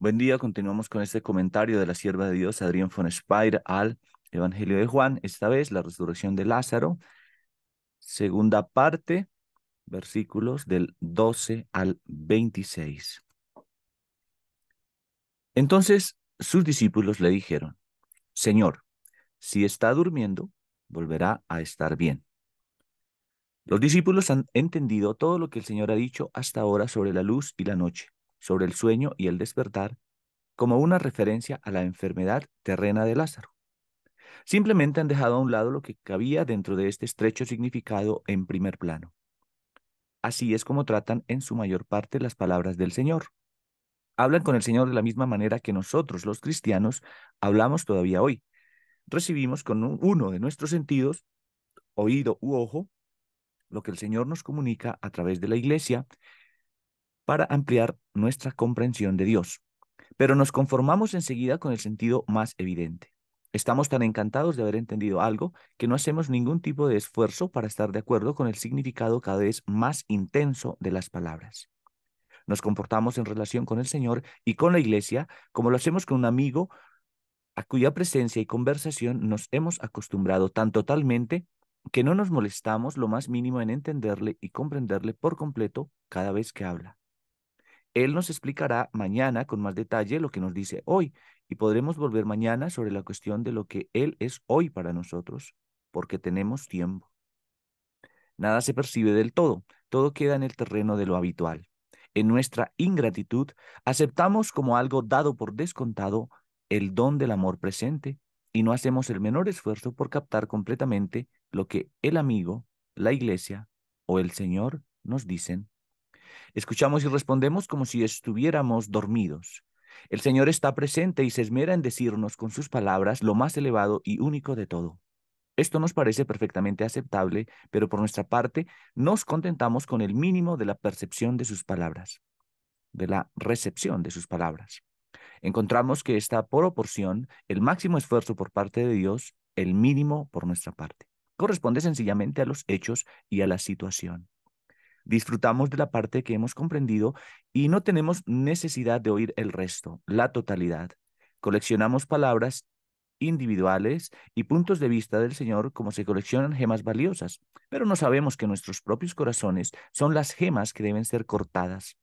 Buen día, continuamos con este comentario de la sierva de Dios, Adrián von al Evangelio de Juan, esta vez la resurrección de Lázaro, segunda parte, versículos del 12 al 26. Entonces sus discípulos le dijeron, Señor, si está durmiendo, volverá a estar bien. Los discípulos han entendido todo lo que el Señor ha dicho hasta ahora sobre la luz y la noche sobre el sueño y el despertar como una referencia a la enfermedad terrena de Lázaro. Simplemente han dejado a un lado lo que cabía dentro de este estrecho significado en primer plano. Así es como tratan en su mayor parte las palabras del Señor. Hablan con el Señor de la misma manera que nosotros los cristianos hablamos todavía hoy. Recibimos con uno de nuestros sentidos, oído u ojo, lo que el Señor nos comunica a través de la iglesia para ampliar nuestra comprensión de Dios. Pero nos conformamos enseguida con el sentido más evidente. Estamos tan encantados de haber entendido algo que no hacemos ningún tipo de esfuerzo para estar de acuerdo con el significado cada vez más intenso de las palabras. Nos comportamos en relación con el Señor y con la Iglesia como lo hacemos con un amigo a cuya presencia y conversación nos hemos acostumbrado tan totalmente que no nos molestamos lo más mínimo en entenderle y comprenderle por completo cada vez que habla. Él nos explicará mañana con más detalle lo que nos dice hoy y podremos volver mañana sobre la cuestión de lo que Él es hoy para nosotros, porque tenemos tiempo. Nada se percibe del todo, todo queda en el terreno de lo habitual. En nuestra ingratitud aceptamos como algo dado por descontado el don del amor presente y no hacemos el menor esfuerzo por captar completamente lo que el amigo, la iglesia o el Señor nos dicen Escuchamos y respondemos como si estuviéramos dormidos. El Señor está presente y se esmera en decirnos con sus palabras lo más elevado y único de todo. Esto nos parece perfectamente aceptable, pero por nuestra parte nos contentamos con el mínimo de la percepción de sus palabras, de la recepción de sus palabras. Encontramos que está por proporción el máximo esfuerzo por parte de Dios, el mínimo por nuestra parte. Corresponde sencillamente a los hechos y a la situación disfrutamos de la parte que hemos comprendido y no tenemos necesidad de oír el resto, la totalidad. Coleccionamos palabras individuales y puntos de vista del Señor como se coleccionan gemas valiosas, pero no sabemos que nuestros propios corazones son las gemas que deben ser cortadas.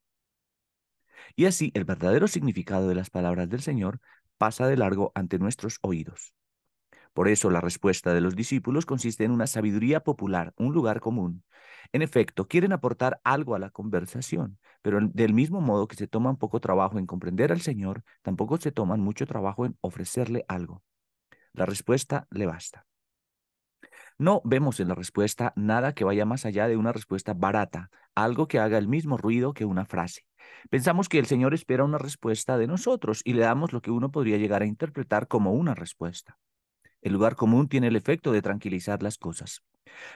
Y así el verdadero significado de las palabras del Señor pasa de largo ante nuestros oídos. Por eso la respuesta de los discípulos consiste en una sabiduría popular, un lugar común, en efecto, quieren aportar algo a la conversación, pero del mismo modo que se toman poco trabajo en comprender al Señor, tampoco se toman mucho trabajo en ofrecerle algo. La respuesta le basta. No vemos en la respuesta nada que vaya más allá de una respuesta barata, algo que haga el mismo ruido que una frase. Pensamos que el Señor espera una respuesta de nosotros y le damos lo que uno podría llegar a interpretar como una respuesta. El lugar común tiene el efecto de tranquilizar las cosas.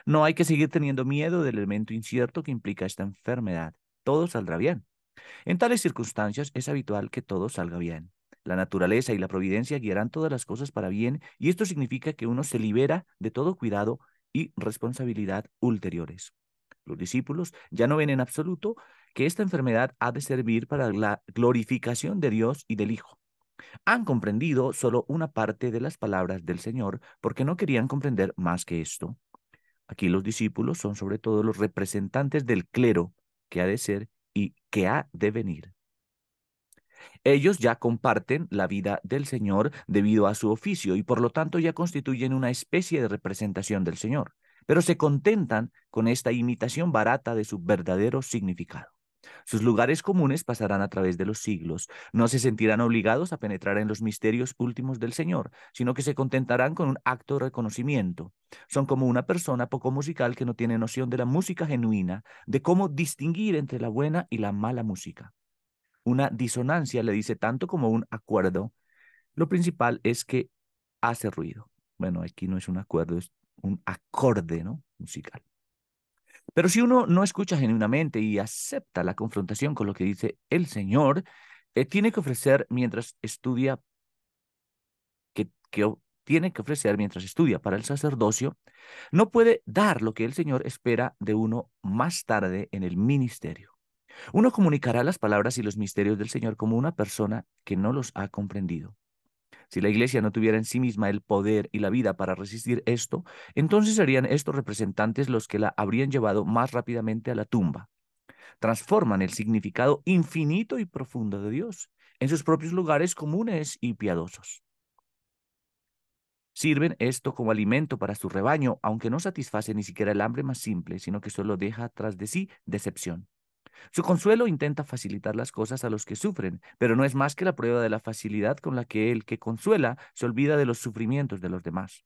No hay que seguir teniendo miedo del elemento incierto que implica esta enfermedad. Todo saldrá bien. En tales circunstancias es habitual que todo salga bien. La naturaleza y la providencia guiarán todas las cosas para bien y esto significa que uno se libera de todo cuidado y responsabilidad ulteriores. Los discípulos ya no ven en absoluto que esta enfermedad ha de servir para la glorificación de Dios y del Hijo. Han comprendido solo una parte de las palabras del Señor porque no querían comprender más que esto. Aquí los discípulos son sobre todo los representantes del clero que ha de ser y que ha de venir. Ellos ya comparten la vida del Señor debido a su oficio y por lo tanto ya constituyen una especie de representación del Señor, pero se contentan con esta imitación barata de su verdadero significado. Sus lugares comunes pasarán a través de los siglos. No se sentirán obligados a penetrar en los misterios últimos del Señor, sino que se contentarán con un acto de reconocimiento. Son como una persona poco musical que no tiene noción de la música genuina, de cómo distinguir entre la buena y la mala música. Una disonancia le dice tanto como un acuerdo. Lo principal es que hace ruido. Bueno, aquí no es un acuerdo, es un acorde ¿no? musical. Pero si uno no escucha genuinamente y acepta la confrontación con lo que dice el Señor, eh, tiene que ofrecer mientras estudia, que, que tiene que ofrecer mientras estudia para el sacerdocio, no puede dar lo que el Señor espera de uno más tarde en el ministerio. Uno comunicará las palabras y los misterios del Señor como una persona que no los ha comprendido. Si la iglesia no tuviera en sí misma el poder y la vida para resistir esto, entonces serían estos representantes los que la habrían llevado más rápidamente a la tumba. Transforman el significado infinito y profundo de Dios en sus propios lugares comunes y piadosos. Sirven esto como alimento para su rebaño, aunque no satisface ni siquiera el hambre más simple, sino que solo deja tras de sí decepción. Su consuelo intenta facilitar las cosas a los que sufren, pero no es más que la prueba de la facilidad con la que el que consuela se olvida de los sufrimientos de los demás.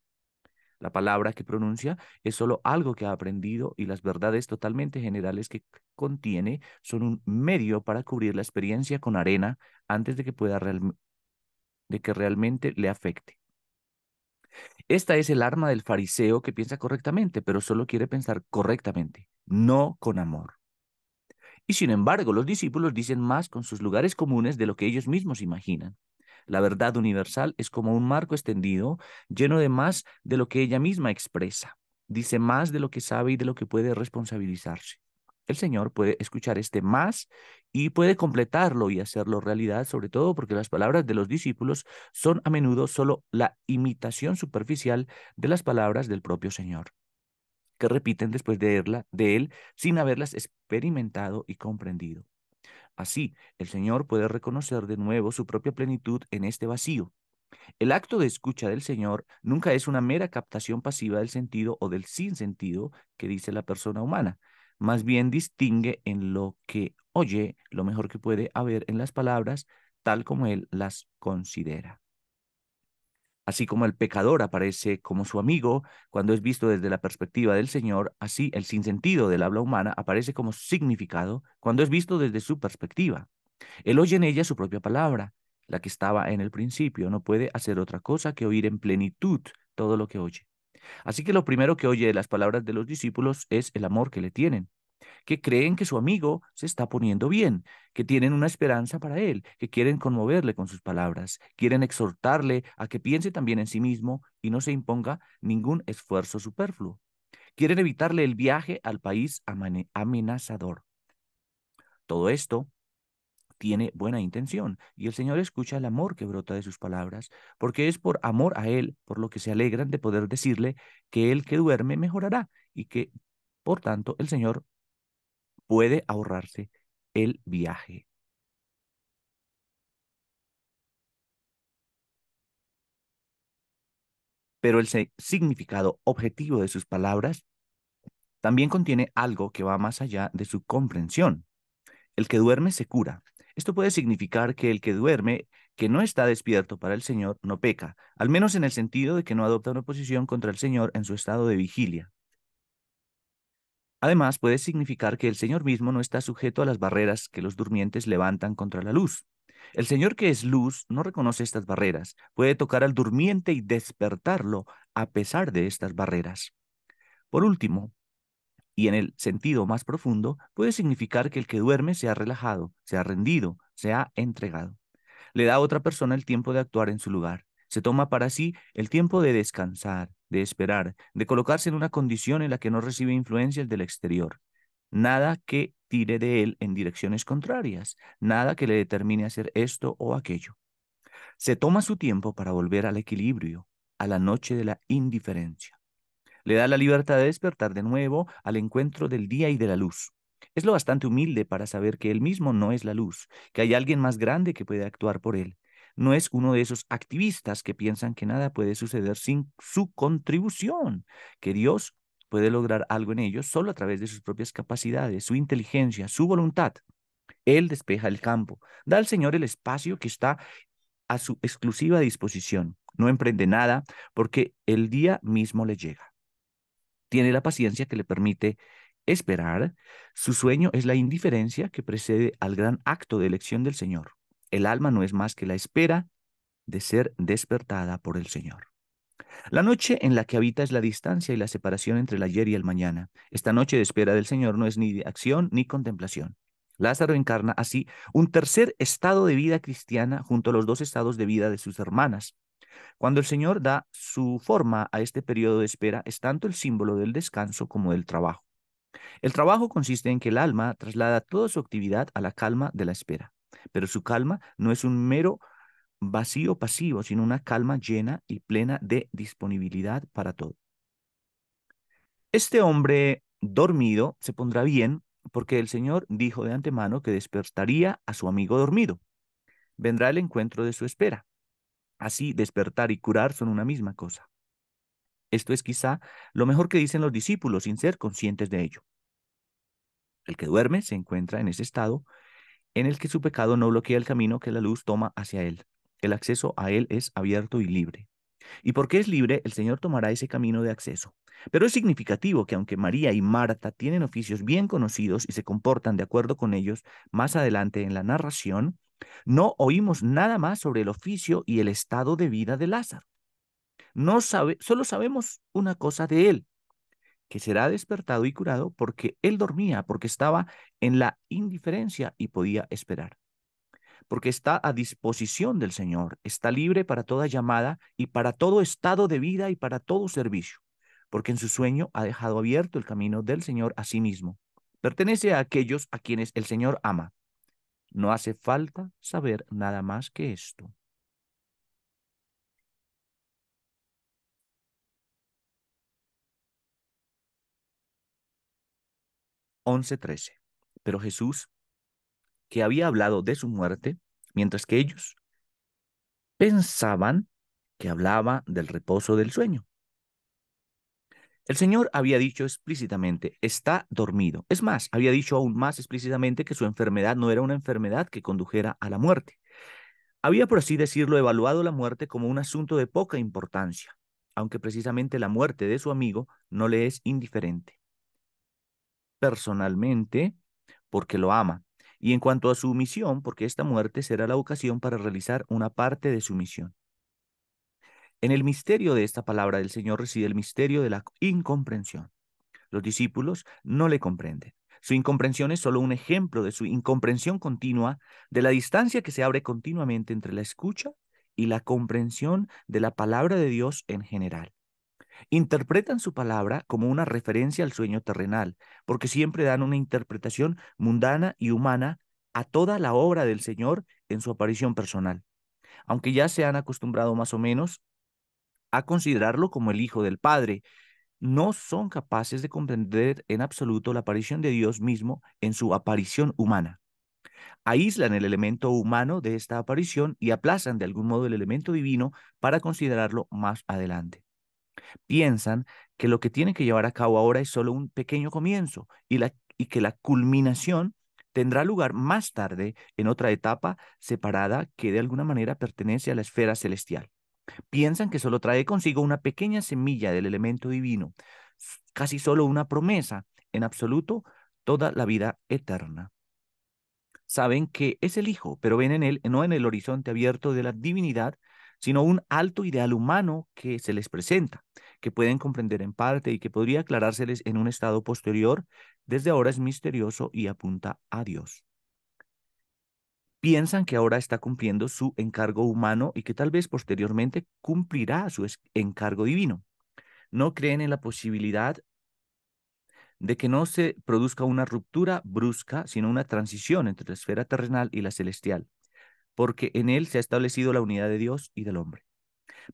La palabra que pronuncia es solo algo que ha aprendido y las verdades totalmente generales que contiene son un medio para cubrir la experiencia con arena antes de que pueda de que realmente le afecte. Esta es el arma del fariseo que piensa correctamente, pero solo quiere pensar correctamente, no con amor. Y sin embargo, los discípulos dicen más con sus lugares comunes de lo que ellos mismos imaginan. La verdad universal es como un marco extendido, lleno de más de lo que ella misma expresa. Dice más de lo que sabe y de lo que puede responsabilizarse. El Señor puede escuchar este más y puede completarlo y hacerlo realidad, sobre todo porque las palabras de los discípulos son a menudo solo la imitación superficial de las palabras del propio Señor que repiten después de, de él sin haberlas experimentado y comprendido. Así, el Señor puede reconocer de nuevo su propia plenitud en este vacío. El acto de escucha del Señor nunca es una mera captación pasiva del sentido o del sinsentido que dice la persona humana. Más bien distingue en lo que oye lo mejor que puede haber en las palabras tal como él las considera. Así como el pecador aparece como su amigo cuando es visto desde la perspectiva del Señor, así el sinsentido del habla humana aparece como significado cuando es visto desde su perspectiva. Él oye en ella su propia palabra, la que estaba en el principio, no puede hacer otra cosa que oír en plenitud todo lo que oye. Así que lo primero que oye de las palabras de los discípulos es el amor que le tienen que creen que su amigo se está poniendo bien, que tienen una esperanza para él, que quieren conmoverle con sus palabras, quieren exhortarle a que piense también en sí mismo y no se imponga ningún esfuerzo superfluo. Quieren evitarle el viaje al país amenazador. Todo esto tiene buena intención y el Señor escucha el amor que brota de sus palabras, porque es por amor a Él por lo que se alegran de poder decirle que el que duerme mejorará y que, por tanto, el Señor puede ahorrarse el viaje. Pero el significado objetivo de sus palabras también contiene algo que va más allá de su comprensión. El que duerme se cura. Esto puede significar que el que duerme, que no está despierto para el Señor, no peca, al menos en el sentido de que no adopta una posición contra el Señor en su estado de vigilia. Además, puede significar que el Señor mismo no está sujeto a las barreras que los durmientes levantan contra la luz. El Señor que es luz no reconoce estas barreras, puede tocar al durmiente y despertarlo a pesar de estas barreras. Por último, y en el sentido más profundo, puede significar que el que duerme se ha relajado, se ha rendido, se ha entregado. Le da a otra persona el tiempo de actuar en su lugar. Se toma para sí el tiempo de descansar, de esperar, de colocarse en una condición en la que no recibe influencias del exterior. Nada que tire de él en direcciones contrarias, nada que le determine hacer esto o aquello. Se toma su tiempo para volver al equilibrio, a la noche de la indiferencia. Le da la libertad de despertar de nuevo al encuentro del día y de la luz. Es lo bastante humilde para saber que él mismo no es la luz, que hay alguien más grande que puede actuar por él, no es uno de esos activistas que piensan que nada puede suceder sin su contribución, que Dios puede lograr algo en ellos solo a través de sus propias capacidades, su inteligencia, su voluntad. Él despeja el campo, da al Señor el espacio que está a su exclusiva disposición. No emprende nada porque el día mismo le llega. Tiene la paciencia que le permite esperar. Su sueño es la indiferencia que precede al gran acto de elección del Señor. El alma no es más que la espera de ser despertada por el Señor. La noche en la que habita es la distancia y la separación entre el ayer y el mañana. Esta noche de espera del Señor no es ni acción ni contemplación. Lázaro encarna así un tercer estado de vida cristiana junto a los dos estados de vida de sus hermanas. Cuando el Señor da su forma a este periodo de espera es tanto el símbolo del descanso como del trabajo. El trabajo consiste en que el alma traslada toda su actividad a la calma de la espera pero su calma no es un mero vacío pasivo, sino una calma llena y plena de disponibilidad para todo. Este hombre dormido se pondrá bien porque el Señor dijo de antemano que despertaría a su amigo dormido. Vendrá el encuentro de su espera. Así despertar y curar son una misma cosa. Esto es quizá lo mejor que dicen los discípulos sin ser conscientes de ello. El que duerme se encuentra en ese estado en el que su pecado no bloquea el camino que la luz toma hacia él. El acceso a él es abierto y libre. Y porque es libre, el Señor tomará ese camino de acceso. Pero es significativo que aunque María y Marta tienen oficios bien conocidos y se comportan de acuerdo con ellos, más adelante en la narración, no oímos nada más sobre el oficio y el estado de vida de Lázaro. No sabe, solo sabemos una cosa de él, que será despertado y curado porque él dormía, porque estaba en la indiferencia y podía esperar. Porque está a disposición del Señor, está libre para toda llamada y para todo estado de vida y para todo servicio, porque en su sueño ha dejado abierto el camino del Señor a sí mismo. Pertenece a aquellos a quienes el Señor ama. No hace falta saber nada más que esto. 11:13. Pero Jesús, que había hablado de su muerte, mientras que ellos pensaban que hablaba del reposo del sueño. El Señor había dicho explícitamente, está dormido. Es más, había dicho aún más explícitamente que su enfermedad no era una enfermedad que condujera a la muerte. Había, por así decirlo, evaluado la muerte como un asunto de poca importancia, aunque precisamente la muerte de su amigo no le es indiferente personalmente porque lo ama. Y en cuanto a su misión, porque esta muerte será la ocasión para realizar una parte de su misión. En el misterio de esta palabra del Señor reside el misterio de la incomprensión. Los discípulos no le comprenden. Su incomprensión es solo un ejemplo de su incomprensión continua, de la distancia que se abre continuamente entre la escucha y la comprensión de la palabra de Dios en general. Interpretan su palabra como una referencia al sueño terrenal, porque siempre dan una interpretación mundana y humana a toda la obra del Señor en su aparición personal. Aunque ya se han acostumbrado más o menos a considerarlo como el Hijo del Padre, no son capaces de comprender en absoluto la aparición de Dios mismo en su aparición humana. Aíslan el elemento humano de esta aparición y aplazan de algún modo el elemento divino para considerarlo más adelante. Piensan que lo que tienen que llevar a cabo ahora es solo un pequeño comienzo y, y que la culminación tendrá lugar más tarde en otra etapa separada que de alguna manera pertenece a la esfera celestial. Piensan que solo trae consigo una pequeña semilla del elemento divino, casi solo una promesa, en absoluto toda la vida eterna. Saben que es el Hijo, pero ven en él, no en el horizonte abierto de la divinidad, sino un alto ideal humano que se les presenta, que pueden comprender en parte y que podría aclarárseles en un estado posterior, desde ahora es misterioso y apunta a Dios. Piensan que ahora está cumpliendo su encargo humano y que tal vez posteriormente cumplirá su encargo divino. No creen en la posibilidad de que no se produzca una ruptura brusca, sino una transición entre la esfera terrenal y la celestial porque en él se ha establecido la unidad de Dios y del hombre.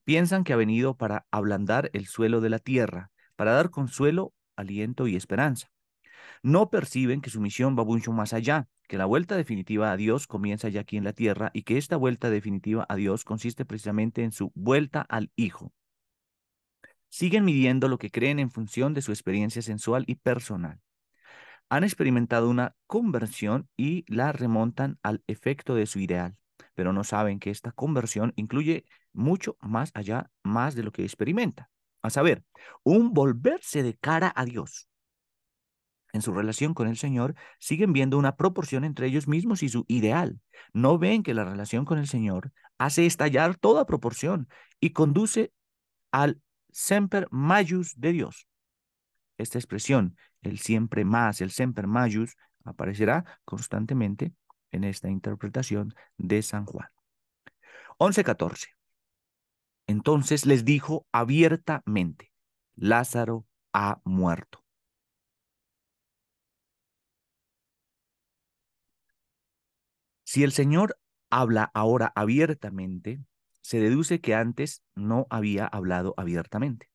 Piensan que ha venido para ablandar el suelo de la tierra, para dar consuelo, aliento y esperanza. No perciben que su misión va mucho más allá, que la vuelta definitiva a Dios comienza ya aquí en la tierra y que esta vuelta definitiva a Dios consiste precisamente en su vuelta al Hijo. Siguen midiendo lo que creen en función de su experiencia sensual y personal. Han experimentado una conversión y la remontan al efecto de su ideal pero no saben que esta conversión incluye mucho más allá, más de lo que experimenta. A saber, un volverse de cara a Dios. En su relación con el Señor siguen viendo una proporción entre ellos mismos y su ideal. No ven que la relación con el Señor hace estallar toda proporción y conduce al semper majus de Dios. Esta expresión, el siempre más, el semper majus, aparecerá constantemente en esta interpretación de San Juan. 11.14. Entonces les dijo abiertamente, Lázaro ha muerto. Si el Señor habla ahora abiertamente, se deduce que antes no había hablado abiertamente.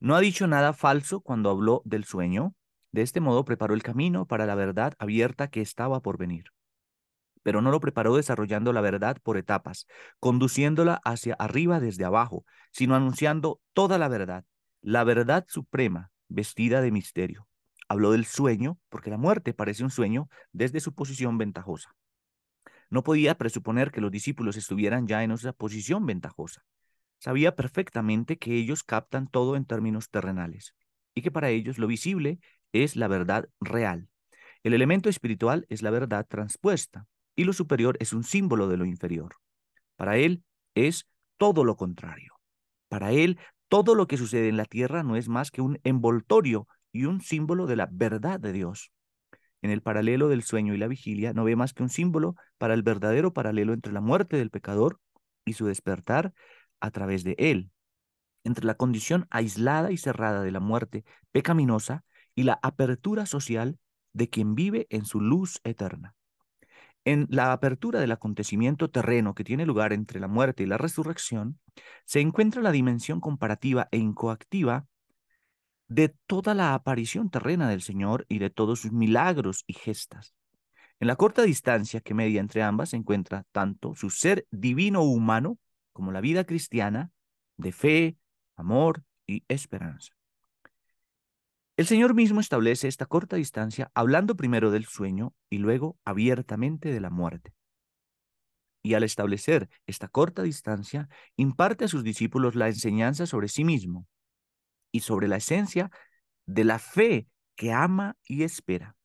No ha dicho nada falso cuando habló del sueño. De este modo preparó el camino para la verdad abierta que estaba por venir pero no lo preparó desarrollando la verdad por etapas, conduciéndola hacia arriba desde abajo, sino anunciando toda la verdad, la verdad suprema, vestida de misterio. Habló del sueño, porque la muerte parece un sueño desde su posición ventajosa. No podía presuponer que los discípulos estuvieran ya en esa posición ventajosa. Sabía perfectamente que ellos captan todo en términos terrenales y que para ellos lo visible es la verdad real. El elemento espiritual es la verdad transpuesta y lo superior es un símbolo de lo inferior. Para él es todo lo contrario. Para él, todo lo que sucede en la tierra no es más que un envoltorio y un símbolo de la verdad de Dios. En el paralelo del sueño y la vigilia no ve más que un símbolo para el verdadero paralelo entre la muerte del pecador y su despertar a través de él, entre la condición aislada y cerrada de la muerte pecaminosa y la apertura social de quien vive en su luz eterna. En la apertura del acontecimiento terreno que tiene lugar entre la muerte y la resurrección, se encuentra la dimensión comparativa e incoactiva de toda la aparición terrena del Señor y de todos sus milagros y gestas. En la corta distancia que media entre ambas se encuentra tanto su ser divino humano como la vida cristiana de fe, amor y esperanza. El Señor mismo establece esta corta distancia hablando primero del sueño y luego abiertamente de la muerte. Y al establecer esta corta distancia, imparte a sus discípulos la enseñanza sobre sí mismo y sobre la esencia de la fe que ama y espera.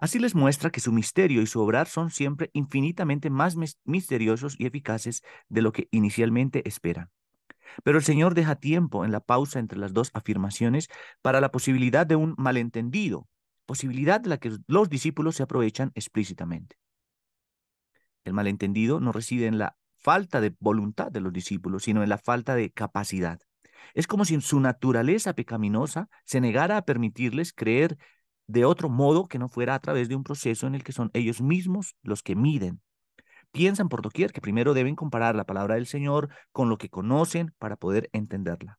Así les muestra que su misterio y su obrar son siempre infinitamente más misteriosos y eficaces de lo que inicialmente esperan. Pero el Señor deja tiempo en la pausa entre las dos afirmaciones para la posibilidad de un malentendido, posibilidad de la que los discípulos se aprovechan explícitamente. El malentendido no reside en la falta de voluntad de los discípulos, sino en la falta de capacidad. Es como si su naturaleza pecaminosa se negara a permitirles creer de otro modo que no fuera a través de un proceso en el que son ellos mismos los que miden piensan por doquier, que primero deben comparar la palabra del Señor con lo que conocen para poder entenderla.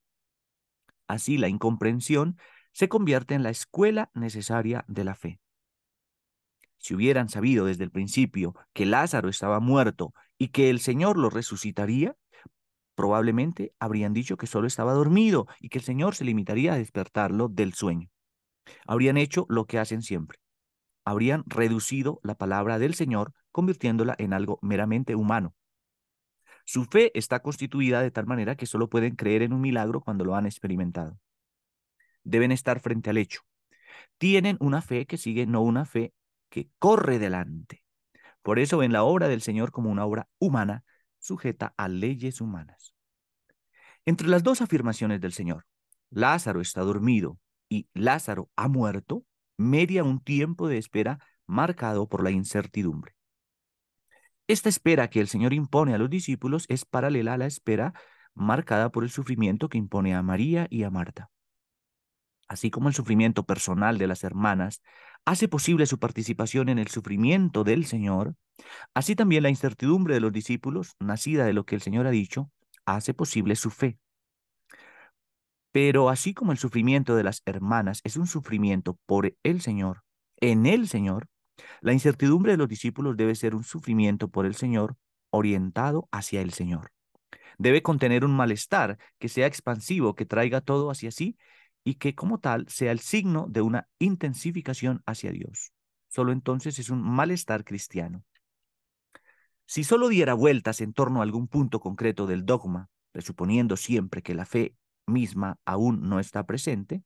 Así la incomprensión se convierte en la escuela necesaria de la fe. Si hubieran sabido desde el principio que Lázaro estaba muerto y que el Señor lo resucitaría, probablemente habrían dicho que solo estaba dormido y que el Señor se limitaría a despertarlo del sueño. Habrían hecho lo que hacen siempre. Habrían reducido la palabra del Señor convirtiéndola en algo meramente humano. Su fe está constituida de tal manera que solo pueden creer en un milagro cuando lo han experimentado. Deben estar frente al hecho. Tienen una fe que sigue, no una fe que corre delante. Por eso ven la obra del Señor como una obra humana, sujeta a leyes humanas. Entre las dos afirmaciones del Señor, Lázaro está dormido y Lázaro ha muerto, media un tiempo de espera marcado por la incertidumbre. Esta espera que el Señor impone a los discípulos es paralela a la espera marcada por el sufrimiento que impone a María y a Marta. Así como el sufrimiento personal de las hermanas hace posible su participación en el sufrimiento del Señor, así también la incertidumbre de los discípulos, nacida de lo que el Señor ha dicho, hace posible su fe. Pero así como el sufrimiento de las hermanas es un sufrimiento por el Señor, en el Señor, la incertidumbre de los discípulos debe ser un sufrimiento por el Señor orientado hacia el Señor. Debe contener un malestar que sea expansivo, que traiga todo hacia sí y que como tal sea el signo de una intensificación hacia Dios. Solo entonces es un malestar cristiano. Si solo diera vueltas en torno a algún punto concreto del dogma, presuponiendo siempre que la fe misma aún no está presente,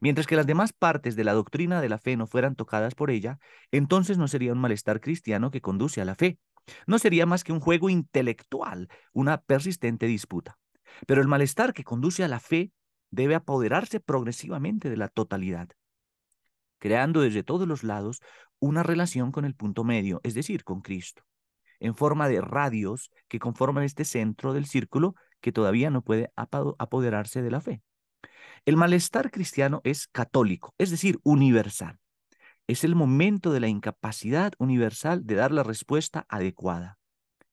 Mientras que las demás partes de la doctrina de la fe no fueran tocadas por ella, entonces no sería un malestar cristiano que conduce a la fe. No sería más que un juego intelectual, una persistente disputa. Pero el malestar que conduce a la fe debe apoderarse progresivamente de la totalidad, creando desde todos los lados una relación con el punto medio, es decir, con Cristo, en forma de radios que conforman este centro del círculo que todavía no puede apoderarse de la fe. El malestar cristiano es católico, es decir, universal. Es el momento de la incapacidad universal de dar la respuesta adecuada.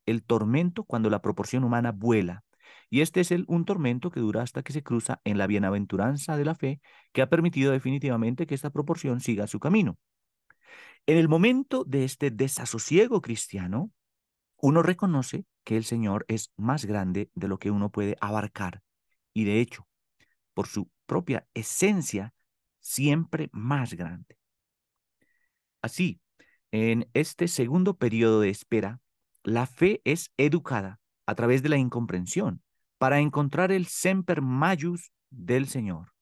El tormento cuando la proporción humana vuela. Y este es el, un tormento que dura hasta que se cruza en la bienaventuranza de la fe, que ha permitido definitivamente que esta proporción siga su camino. En el momento de este desasosiego cristiano, uno reconoce que el Señor es más grande de lo que uno puede abarcar. Y de hecho, por su propia esencia siempre más grande. Así, en este segundo periodo de espera, la fe es educada a través de la incomprensión para encontrar el semper majus del Señor.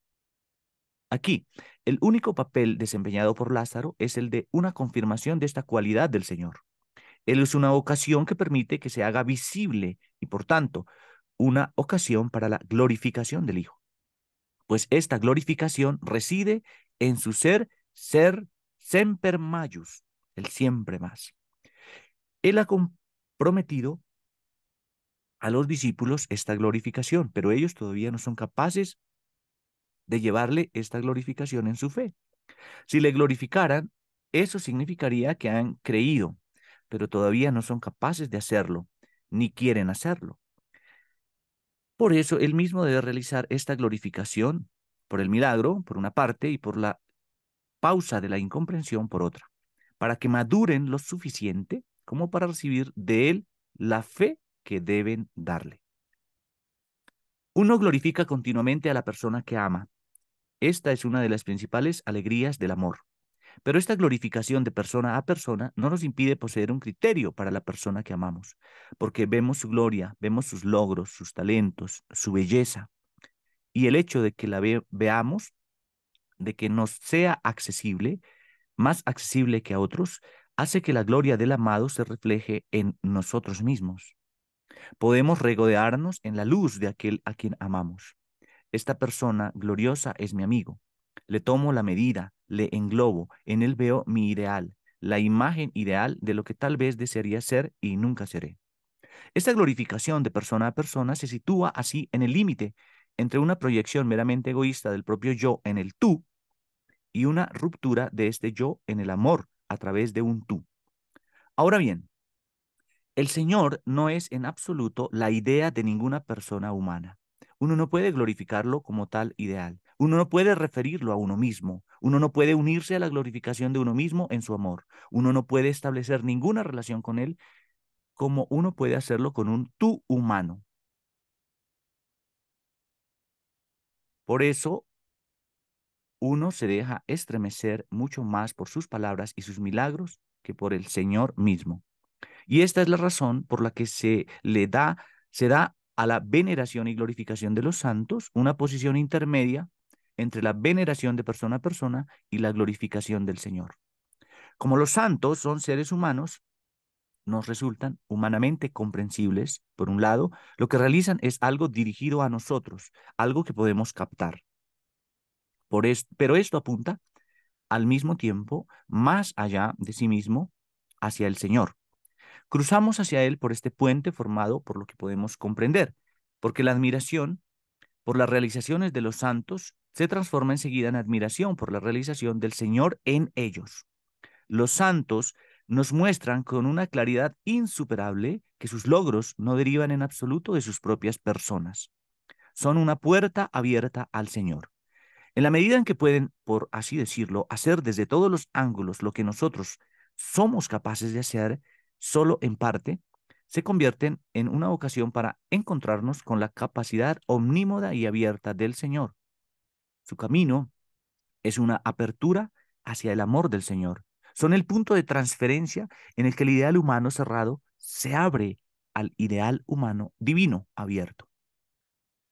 Aquí, el único papel desempeñado por Lázaro es el de una confirmación de esta cualidad del Señor. Él es una ocasión que permite que se haga visible y, por tanto, una ocasión para la glorificación del Hijo pues esta glorificación reside en su ser, ser semper majus, el siempre más. Él ha comprometido a los discípulos esta glorificación, pero ellos todavía no son capaces de llevarle esta glorificación en su fe. Si le glorificaran, eso significaría que han creído, pero todavía no son capaces de hacerlo, ni quieren hacerlo. Por eso él mismo debe realizar esta glorificación por el milagro, por una parte, y por la pausa de la incomprensión por otra, para que maduren lo suficiente como para recibir de él la fe que deben darle. Uno glorifica continuamente a la persona que ama. Esta es una de las principales alegrías del amor. Pero esta glorificación de persona a persona no nos impide poseer un criterio para la persona que amamos, porque vemos su gloria, vemos sus logros, sus talentos, su belleza. Y el hecho de que la veamos, de que nos sea accesible, más accesible que a otros, hace que la gloria del amado se refleje en nosotros mismos. Podemos regodearnos en la luz de aquel a quien amamos. Esta persona gloriosa es mi amigo. Le tomo la medida, le englobo, en él veo mi ideal, la imagen ideal de lo que tal vez desearía ser y nunca seré. Esta glorificación de persona a persona se sitúa así en el límite entre una proyección meramente egoísta del propio yo en el tú y una ruptura de este yo en el amor a través de un tú. Ahora bien, el Señor no es en absoluto la idea de ninguna persona humana. Uno no puede glorificarlo como tal ideal. Uno no puede referirlo a uno mismo, uno no puede unirse a la glorificación de uno mismo en su amor, uno no puede establecer ninguna relación con él como uno puede hacerlo con un tú humano. Por eso, uno se deja estremecer mucho más por sus palabras y sus milagros que por el Señor mismo. Y esta es la razón por la que se le da, se da a la veneración y glorificación de los santos una posición intermedia entre la veneración de persona a persona y la glorificación del Señor. Como los santos son seres humanos, nos resultan humanamente comprensibles. Por un lado, lo que realizan es algo dirigido a nosotros, algo que podemos captar. Por pero esto apunta al mismo tiempo más allá de sí mismo hacia el Señor. Cruzamos hacia Él por este puente formado por lo que podemos comprender, porque la admiración por las realizaciones de los santos se transforma enseguida en admiración por la realización del Señor en ellos. Los santos nos muestran con una claridad insuperable que sus logros no derivan en absoluto de sus propias personas. Son una puerta abierta al Señor. En la medida en que pueden, por así decirlo, hacer desde todos los ángulos lo que nosotros somos capaces de hacer, solo en parte, se convierten en una ocasión para encontrarnos con la capacidad omnímoda y abierta del Señor. Su camino es una apertura hacia el amor del Señor. Son el punto de transferencia en el que el ideal humano cerrado se abre al ideal humano divino abierto.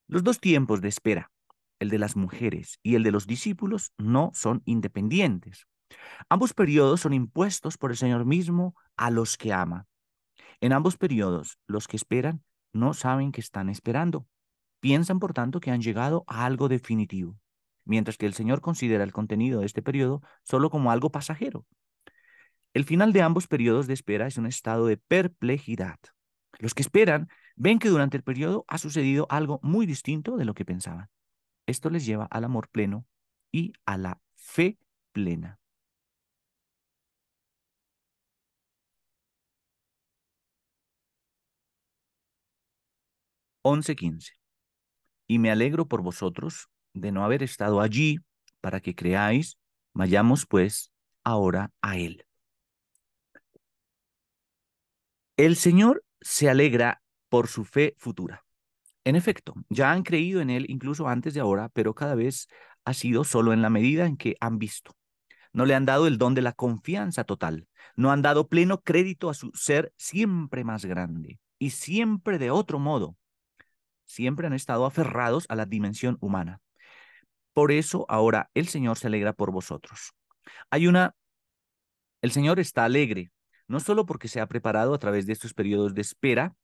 Los dos tiempos de espera, el de las mujeres y el de los discípulos, no son independientes. Ambos periodos son impuestos por el Señor mismo a los que ama. En ambos periodos, los que esperan no saben que están esperando. Piensan, por tanto, que han llegado a algo definitivo mientras que el Señor considera el contenido de este periodo solo como algo pasajero. El final de ambos periodos de espera es un estado de perplejidad. Los que esperan ven que durante el periodo ha sucedido algo muy distinto de lo que pensaban. Esto les lleva al amor pleno y a la fe plena. 11.15. Y me alegro por vosotros de no haber estado allí para que creáis, vayamos pues ahora a Él. El Señor se alegra por su fe futura. En efecto, ya han creído en Él incluso antes de ahora, pero cada vez ha sido solo en la medida en que han visto. No le han dado el don de la confianza total, no han dado pleno crédito a su ser siempre más grande y siempre de otro modo. Siempre han estado aferrados a la dimensión humana. Por eso ahora el Señor se alegra por vosotros. Hay una... El Señor está alegre, no solo porque se ha preparado a través de estos periodos de espera,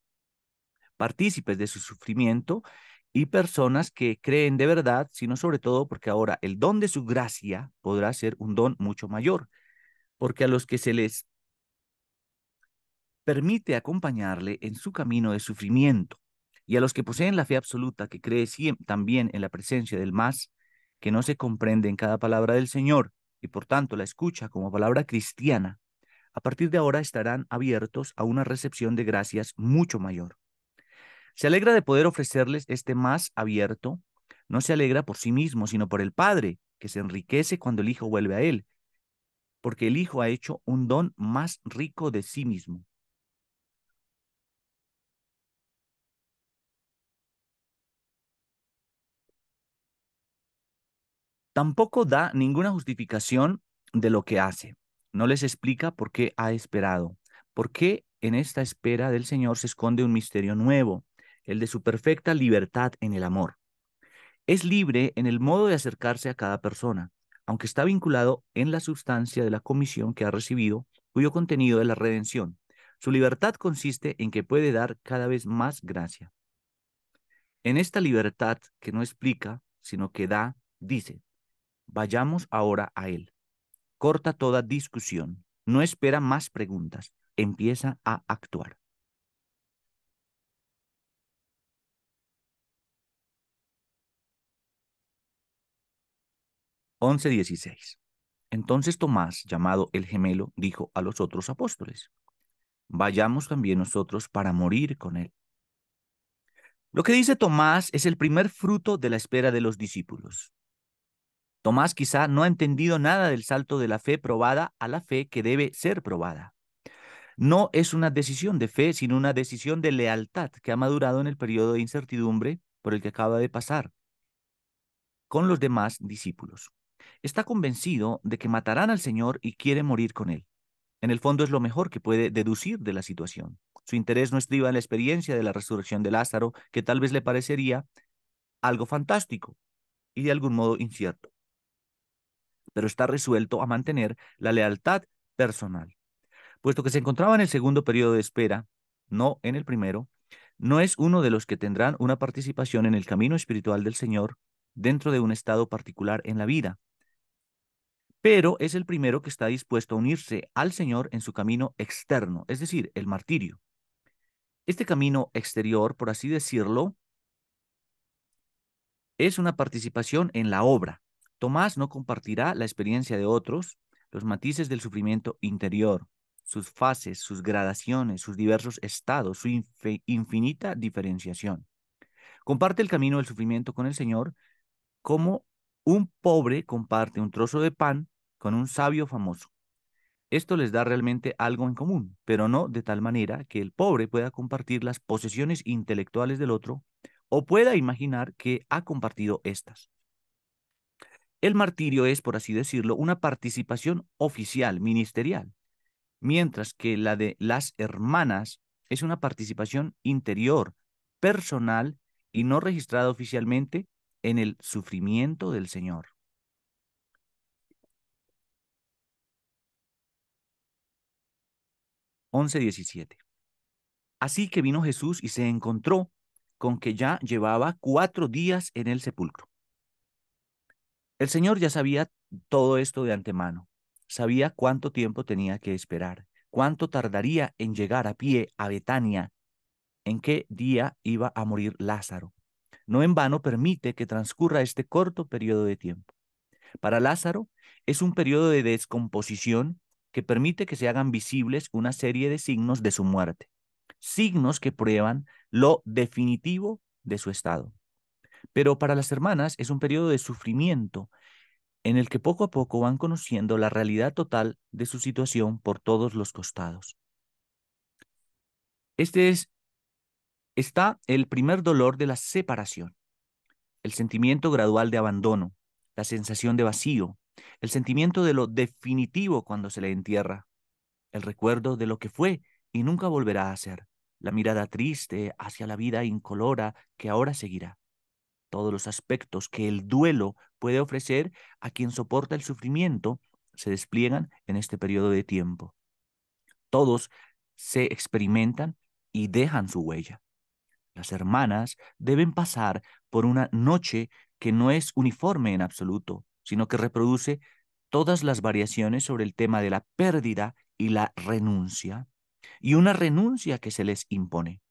partícipes de su sufrimiento y personas que creen de verdad, sino sobre todo porque ahora el don de su gracia podrá ser un don mucho mayor, porque a los que se les permite acompañarle en su camino de sufrimiento y a los que poseen la fe absoluta que cree también en la presencia del más que no se comprende en cada palabra del Señor y por tanto la escucha como palabra cristiana, a partir de ahora estarán abiertos a una recepción de gracias mucho mayor. Se alegra de poder ofrecerles este más abierto, no se alegra por sí mismo, sino por el Padre, que se enriquece cuando el Hijo vuelve a Él, porque el Hijo ha hecho un don más rico de sí mismo. Tampoco da ninguna justificación de lo que hace. No les explica por qué ha esperado, por qué en esta espera del Señor se esconde un misterio nuevo, el de su perfecta libertad en el amor. Es libre en el modo de acercarse a cada persona, aunque está vinculado en la sustancia de la comisión que ha recibido, cuyo contenido es la redención. Su libertad consiste en que puede dar cada vez más gracia. En esta libertad que no explica, sino que da, dice, Vayamos ahora a Él. Corta toda discusión. No espera más preguntas. Empieza a actuar. 11.16 Entonces Tomás, llamado el gemelo, dijo a los otros apóstoles, vayamos también nosotros para morir con él. Lo que dice Tomás es el primer fruto de la espera de los discípulos. Tomás quizá no ha entendido nada del salto de la fe probada a la fe que debe ser probada. No es una decisión de fe, sino una decisión de lealtad que ha madurado en el periodo de incertidumbre por el que acaba de pasar con los demás discípulos. Está convencido de que matarán al Señor y quiere morir con él. En el fondo es lo mejor que puede deducir de la situación. Su interés no estriba en la experiencia de la resurrección de Lázaro, que tal vez le parecería algo fantástico y de algún modo incierto pero está resuelto a mantener la lealtad personal. Puesto que se encontraba en el segundo periodo de espera, no en el primero, no es uno de los que tendrán una participación en el camino espiritual del Señor dentro de un estado particular en la vida, pero es el primero que está dispuesto a unirse al Señor en su camino externo, es decir, el martirio. Este camino exterior, por así decirlo, es una participación en la obra, Tomás no compartirá la experiencia de otros, los matices del sufrimiento interior, sus fases, sus gradaciones, sus diversos estados, su infinita diferenciación. Comparte el camino del sufrimiento con el Señor como un pobre comparte un trozo de pan con un sabio famoso. Esto les da realmente algo en común, pero no de tal manera que el pobre pueda compartir las posesiones intelectuales del otro o pueda imaginar que ha compartido estas. El martirio es, por así decirlo, una participación oficial, ministerial, mientras que la de las hermanas es una participación interior, personal y no registrada oficialmente en el sufrimiento del Señor. 11.17 Así que vino Jesús y se encontró con que ya llevaba cuatro días en el sepulcro. El Señor ya sabía todo esto de antemano, sabía cuánto tiempo tenía que esperar, cuánto tardaría en llegar a pie a Betania, en qué día iba a morir Lázaro. No en vano permite que transcurra este corto periodo de tiempo. Para Lázaro es un periodo de descomposición que permite que se hagan visibles una serie de signos de su muerte, signos que prueban lo definitivo de su estado. Pero para las hermanas es un periodo de sufrimiento en el que poco a poco van conociendo la realidad total de su situación por todos los costados. Este es está el primer dolor de la separación, el sentimiento gradual de abandono, la sensación de vacío, el sentimiento de lo definitivo cuando se le entierra, el recuerdo de lo que fue y nunca volverá a ser, la mirada triste hacia la vida incolora que ahora seguirá todos los aspectos que el duelo puede ofrecer a quien soporta el sufrimiento se despliegan en este periodo de tiempo. Todos se experimentan y dejan su huella. Las hermanas deben pasar por una noche que no es uniforme en absoluto, sino que reproduce todas las variaciones sobre el tema de la pérdida y la renuncia, y una renuncia que se les impone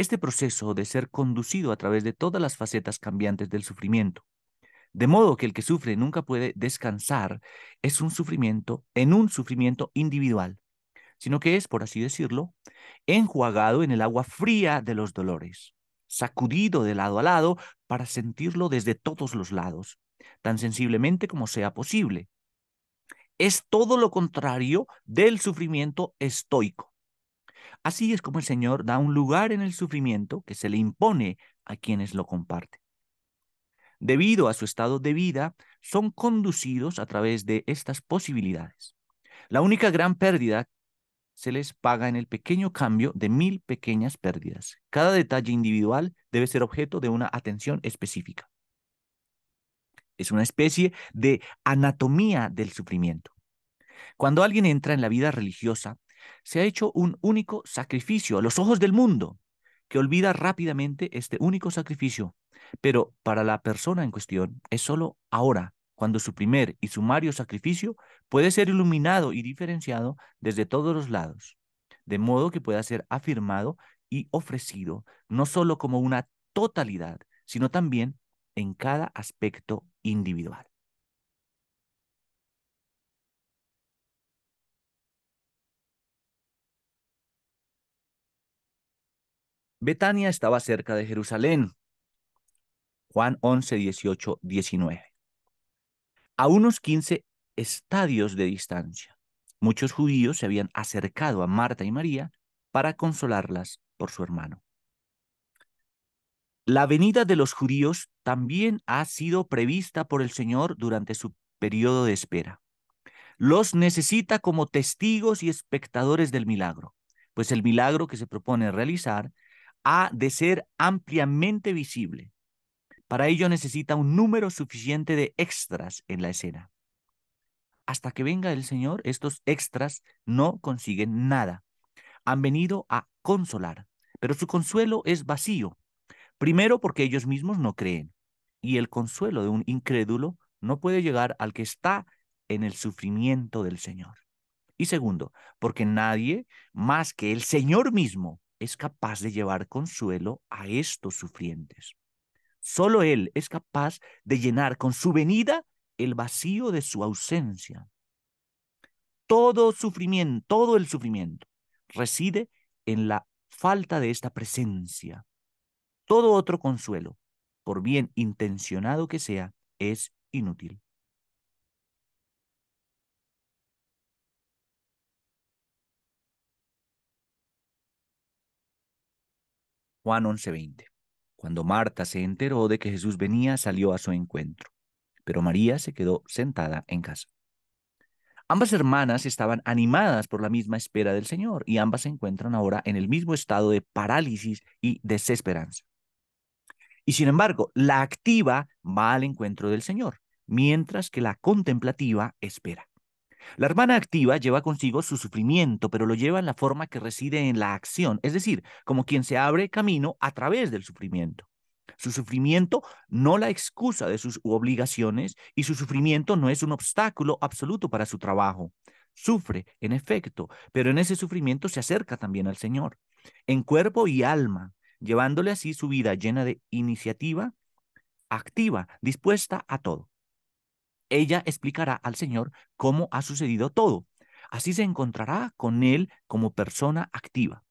este proceso de ser conducido a través de todas las facetas cambiantes del sufrimiento. De modo que el que sufre nunca puede descansar es un sufrimiento en un sufrimiento individual, sino que es, por así decirlo, enjuagado en el agua fría de los dolores, sacudido de lado a lado para sentirlo desde todos los lados, tan sensiblemente como sea posible. Es todo lo contrario del sufrimiento estoico Así es como el Señor da un lugar en el sufrimiento que se le impone a quienes lo comparten. Debido a su estado de vida, son conducidos a través de estas posibilidades. La única gran pérdida se les paga en el pequeño cambio de mil pequeñas pérdidas. Cada detalle individual debe ser objeto de una atención específica. Es una especie de anatomía del sufrimiento. Cuando alguien entra en la vida religiosa, se ha hecho un único sacrificio a los ojos del mundo, que olvida rápidamente este único sacrificio, pero para la persona en cuestión es sólo ahora, cuando su primer y sumario sacrificio puede ser iluminado y diferenciado desde todos los lados, de modo que pueda ser afirmado y ofrecido no solo como una totalidad, sino también en cada aspecto individual. Betania estaba cerca de Jerusalén. Juan 11, 18, 19. A unos 15 estadios de distancia, muchos judíos se habían acercado a Marta y María para consolarlas por su hermano. La venida de los judíos también ha sido prevista por el Señor durante su periodo de espera. Los necesita como testigos y espectadores del milagro, pues el milagro que se propone realizar ha de ser ampliamente visible. Para ello necesita un número suficiente de extras en la escena. Hasta que venga el Señor, estos extras no consiguen nada. Han venido a consolar, pero su consuelo es vacío. Primero porque ellos mismos no creen, y el consuelo de un incrédulo no puede llegar al que está en el sufrimiento del Señor. Y segundo, porque nadie más que el Señor mismo es capaz de llevar consuelo a estos sufrientes. Solo Él es capaz de llenar con su venida el vacío de su ausencia. Todo sufrimiento, todo el sufrimiento reside en la falta de esta presencia. Todo otro consuelo, por bien intencionado que sea, es inútil. Juan 11:20. Cuando Marta se enteró de que Jesús venía, salió a su encuentro, pero María se quedó sentada en casa. Ambas hermanas estaban animadas por la misma espera del Señor y ambas se encuentran ahora en el mismo estado de parálisis y desesperanza. Y sin embargo, la activa va al encuentro del Señor, mientras que la contemplativa espera. La hermana activa lleva consigo su sufrimiento, pero lo lleva en la forma que reside en la acción, es decir, como quien se abre camino a través del sufrimiento. Su sufrimiento no la excusa de sus obligaciones y su sufrimiento no es un obstáculo absoluto para su trabajo. Sufre, en efecto, pero en ese sufrimiento se acerca también al Señor, en cuerpo y alma, llevándole así su vida llena de iniciativa activa, dispuesta a todo ella explicará al Señor cómo ha sucedido todo. Así se encontrará con Él como persona activa.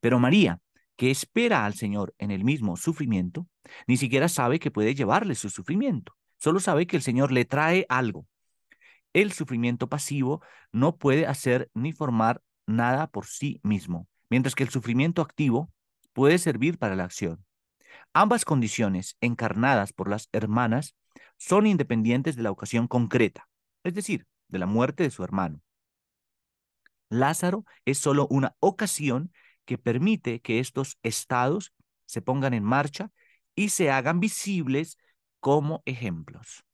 Pero María, que espera al Señor en el mismo sufrimiento, ni siquiera sabe que puede llevarle su sufrimiento. Solo sabe que el Señor le trae algo. El sufrimiento pasivo no puede hacer ni formar nada por sí mismo, mientras que el sufrimiento activo puede servir para la acción. Ambas condiciones encarnadas por las hermanas son independientes de la ocasión concreta, es decir, de la muerte de su hermano. Lázaro es solo una ocasión que permite que estos estados se pongan en marcha y se hagan visibles como ejemplos.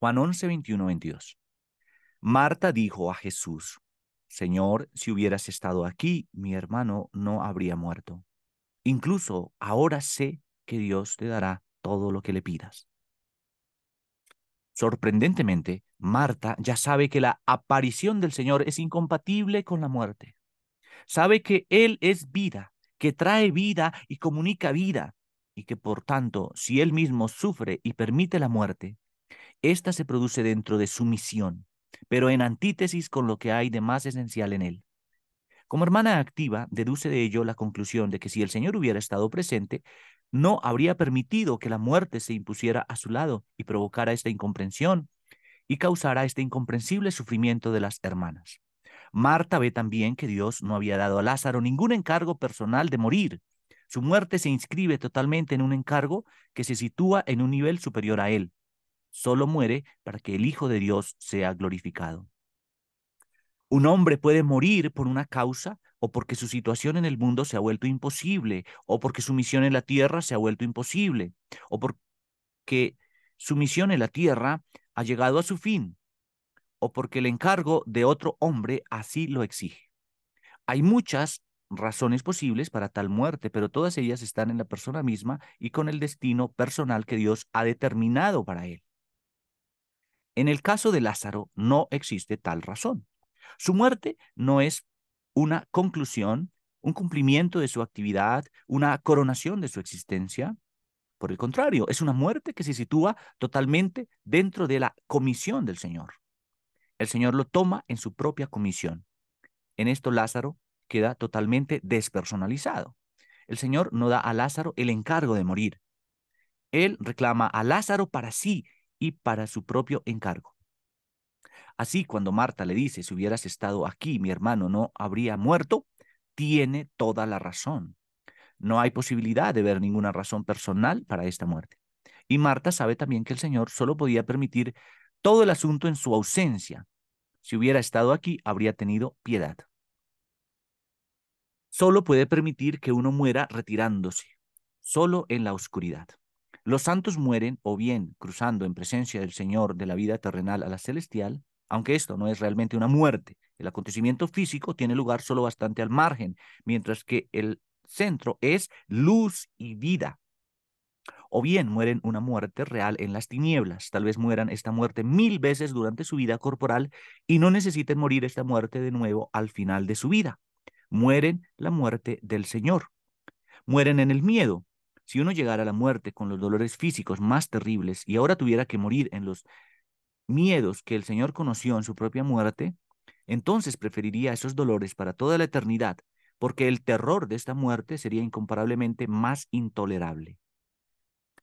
Juan 11, 21, 22. Marta dijo a Jesús, Señor, si hubieras estado aquí, mi hermano no habría muerto. Incluso ahora sé que Dios te dará todo lo que le pidas. Sorprendentemente, Marta ya sabe que la aparición del Señor es incompatible con la muerte. Sabe que Él es vida, que trae vida y comunica vida, y que por tanto, si Él mismo sufre y permite la muerte, ésta se produce dentro de su misión, pero en antítesis con lo que hay de más esencial en él. Como hermana activa, deduce de ello la conclusión de que si el Señor hubiera estado presente, no habría permitido que la muerte se impusiera a su lado y provocara esta incomprensión y causara este incomprensible sufrimiento de las hermanas. Marta ve también que Dios no había dado a Lázaro ningún encargo personal de morir. Su muerte se inscribe totalmente en un encargo que se sitúa en un nivel superior a él, solo muere para que el Hijo de Dios sea glorificado. Un hombre puede morir por una causa o porque su situación en el mundo se ha vuelto imposible, o porque su misión en la tierra se ha vuelto imposible, o porque su misión en la tierra ha llegado a su fin, o porque el encargo de otro hombre así lo exige. Hay muchas razones posibles para tal muerte, pero todas ellas están en la persona misma y con el destino personal que Dios ha determinado para él. En el caso de Lázaro no existe tal razón. Su muerte no es una conclusión, un cumplimiento de su actividad, una coronación de su existencia. Por el contrario, es una muerte que se sitúa totalmente dentro de la comisión del Señor. El Señor lo toma en su propia comisión. En esto Lázaro queda totalmente despersonalizado. El Señor no da a Lázaro el encargo de morir. Él reclama a Lázaro para sí para su propio encargo. Así, cuando Marta le dice, si hubieras estado aquí, mi hermano no habría muerto, tiene toda la razón. No hay posibilidad de ver ninguna razón personal para esta muerte. Y Marta sabe también que el Señor solo podía permitir todo el asunto en su ausencia. Si hubiera estado aquí, habría tenido piedad. Solo puede permitir que uno muera retirándose, solo en la oscuridad. Los santos mueren o bien cruzando en presencia del Señor de la vida terrenal a la celestial, aunque esto no es realmente una muerte. El acontecimiento físico tiene lugar solo bastante al margen, mientras que el centro es luz y vida. O bien mueren una muerte real en las tinieblas, tal vez mueran esta muerte mil veces durante su vida corporal y no necesiten morir esta muerte de nuevo al final de su vida. Mueren la muerte del Señor. Mueren en el miedo, si uno llegara a la muerte con los dolores físicos más terribles y ahora tuviera que morir en los miedos que el Señor conoció en su propia muerte, entonces preferiría esos dolores para toda la eternidad, porque el terror de esta muerte sería incomparablemente más intolerable.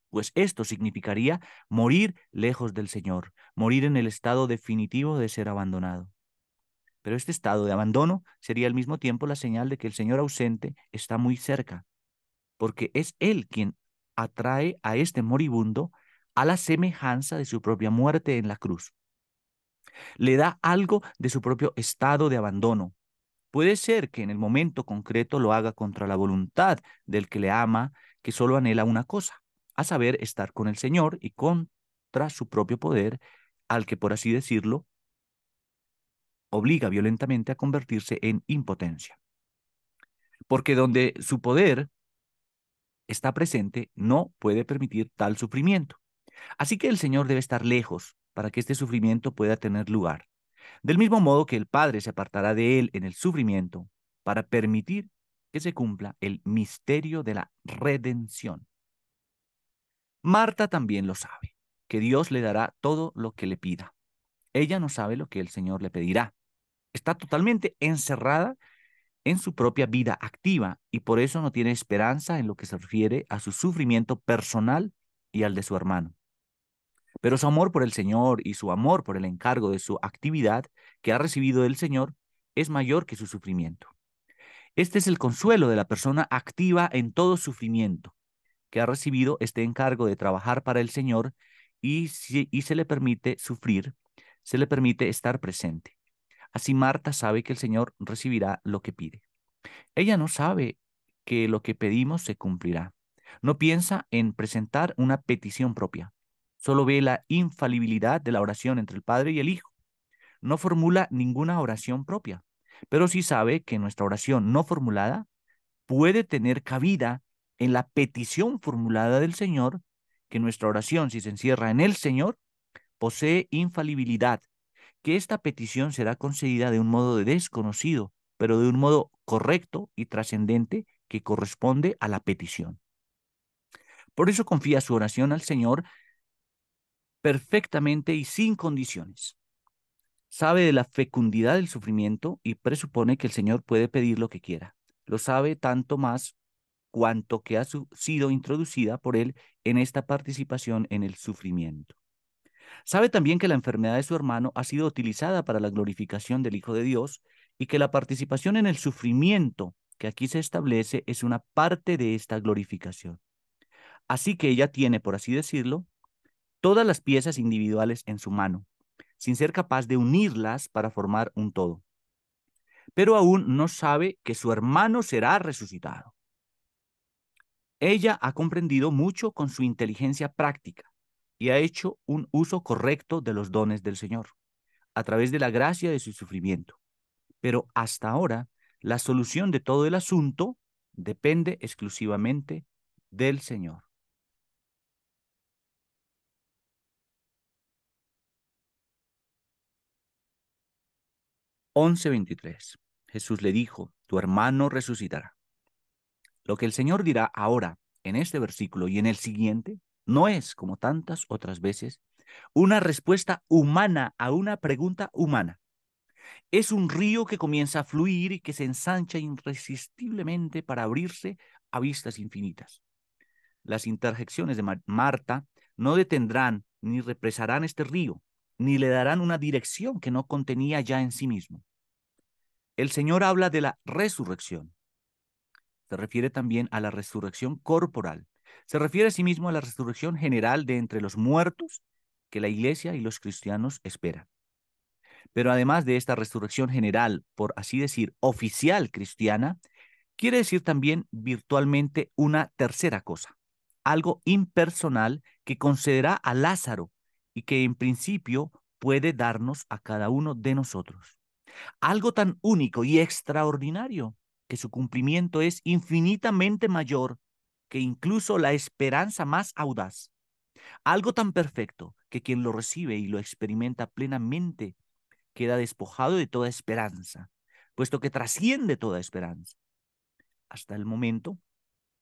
Pues esto significaría morir lejos del Señor, morir en el estado definitivo de ser abandonado. Pero este estado de abandono sería al mismo tiempo la señal de que el Señor ausente está muy cerca porque es Él quien atrae a este moribundo a la semejanza de su propia muerte en la cruz. Le da algo de su propio estado de abandono. Puede ser que en el momento concreto lo haga contra la voluntad del que le ama, que solo anhela una cosa, a saber, estar con el Señor y contra su propio poder, al que, por así decirlo, obliga violentamente a convertirse en impotencia. Porque donde su poder está presente no puede permitir tal sufrimiento. Así que el Señor debe estar lejos para que este sufrimiento pueda tener lugar. Del mismo modo que el Padre se apartará de él en el sufrimiento para permitir que se cumpla el misterio de la redención. Marta también lo sabe, que Dios le dará todo lo que le pida. Ella no sabe lo que el Señor le pedirá. Está totalmente encerrada en su propia vida activa y por eso no tiene esperanza en lo que se refiere a su sufrimiento personal y al de su hermano. Pero su amor por el Señor y su amor por el encargo de su actividad que ha recibido del Señor es mayor que su sufrimiento. Este es el consuelo de la persona activa en todo sufrimiento, que ha recibido este encargo de trabajar para el Señor y, si, se le permite sufrir, se le permite estar presente. Así Marta sabe que el Señor recibirá lo que pide. Ella no sabe que lo que pedimos se cumplirá. No piensa en presentar una petición propia. Solo ve la infalibilidad de la oración entre el Padre y el Hijo. No formula ninguna oración propia, pero sí sabe que nuestra oración no formulada puede tener cabida en la petición formulada del Señor, que nuestra oración, si se encierra en el Señor, posee infalibilidad que esta petición será concedida de un modo desconocido, pero de un modo correcto y trascendente que corresponde a la petición. Por eso confía su oración al Señor perfectamente y sin condiciones. Sabe de la fecundidad del sufrimiento y presupone que el Señor puede pedir lo que quiera. Lo sabe tanto más cuanto que ha sido introducida por Él en esta participación en el sufrimiento. Sabe también que la enfermedad de su hermano ha sido utilizada para la glorificación del Hijo de Dios y que la participación en el sufrimiento que aquí se establece es una parte de esta glorificación. Así que ella tiene, por así decirlo, todas las piezas individuales en su mano, sin ser capaz de unirlas para formar un todo. Pero aún no sabe que su hermano será resucitado. Ella ha comprendido mucho con su inteligencia práctica y ha hecho un uso correcto de los dones del Señor, a través de la gracia de su sufrimiento. Pero hasta ahora, la solución de todo el asunto depende exclusivamente del Señor. 11.23. Jesús le dijo, tu hermano resucitará. Lo que el Señor dirá ahora, en este versículo y en el siguiente, no es, como tantas otras veces, una respuesta humana a una pregunta humana. Es un río que comienza a fluir y que se ensancha irresistiblemente para abrirse a vistas infinitas. Las interjecciones de Marta no detendrán ni represarán este río, ni le darán una dirección que no contenía ya en sí mismo. El Señor habla de la resurrección. Se refiere también a la resurrección corporal, se refiere a sí mismo a la resurrección general de entre los muertos que la Iglesia y los cristianos esperan. Pero además de esta resurrección general, por así decir, oficial cristiana, quiere decir también virtualmente una tercera cosa, algo impersonal que concederá a Lázaro y que en principio puede darnos a cada uno de nosotros. Algo tan único y extraordinario que su cumplimiento es infinitamente mayor que incluso la esperanza más audaz, algo tan perfecto que quien lo recibe y lo experimenta plenamente queda despojado de toda esperanza, puesto que trasciende toda esperanza. Hasta el momento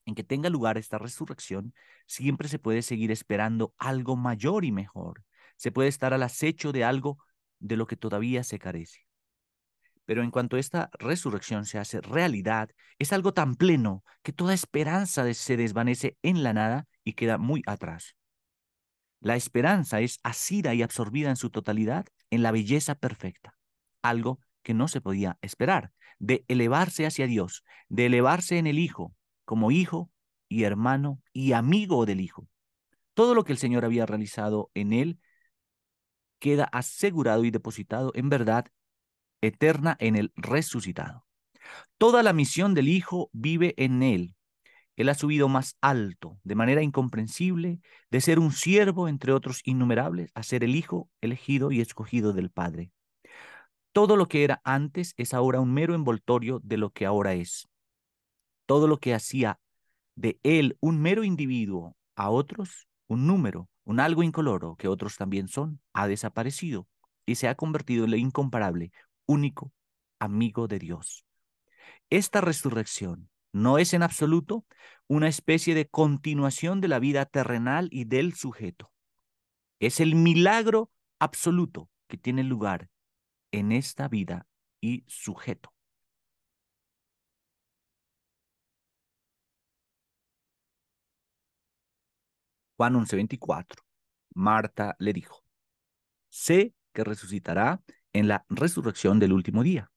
en que tenga lugar esta resurrección, siempre se puede seguir esperando algo mayor y mejor. Se puede estar al acecho de algo de lo que todavía se carece. Pero en cuanto esta resurrección se hace realidad, es algo tan pleno que toda esperanza se desvanece en la nada y queda muy atrás. La esperanza es asida y absorbida en su totalidad en la belleza perfecta, algo que no se podía esperar, de elevarse hacia Dios, de elevarse en el Hijo, como hijo y hermano y amigo del Hijo. Todo lo que el Señor había realizado en él queda asegurado y depositado en verdad eterna en el resucitado. Toda la misión del Hijo vive en Él. Él ha subido más alto, de manera incomprensible, de ser un siervo, entre otros innumerables, a ser el Hijo elegido y escogido del Padre. Todo lo que era antes es ahora un mero envoltorio de lo que ahora es. Todo lo que hacía de Él un mero individuo a otros, un número, un algo incoloro que otros también son, ha desaparecido y se ha convertido en lo incomparable, único amigo de Dios. Esta resurrección no es en absoluto una especie de continuación de la vida terrenal y del sujeto. Es el milagro absoluto que tiene lugar en esta vida y sujeto. Juan 11:24, Marta le dijo, sé que resucitará en la resurrección del último día.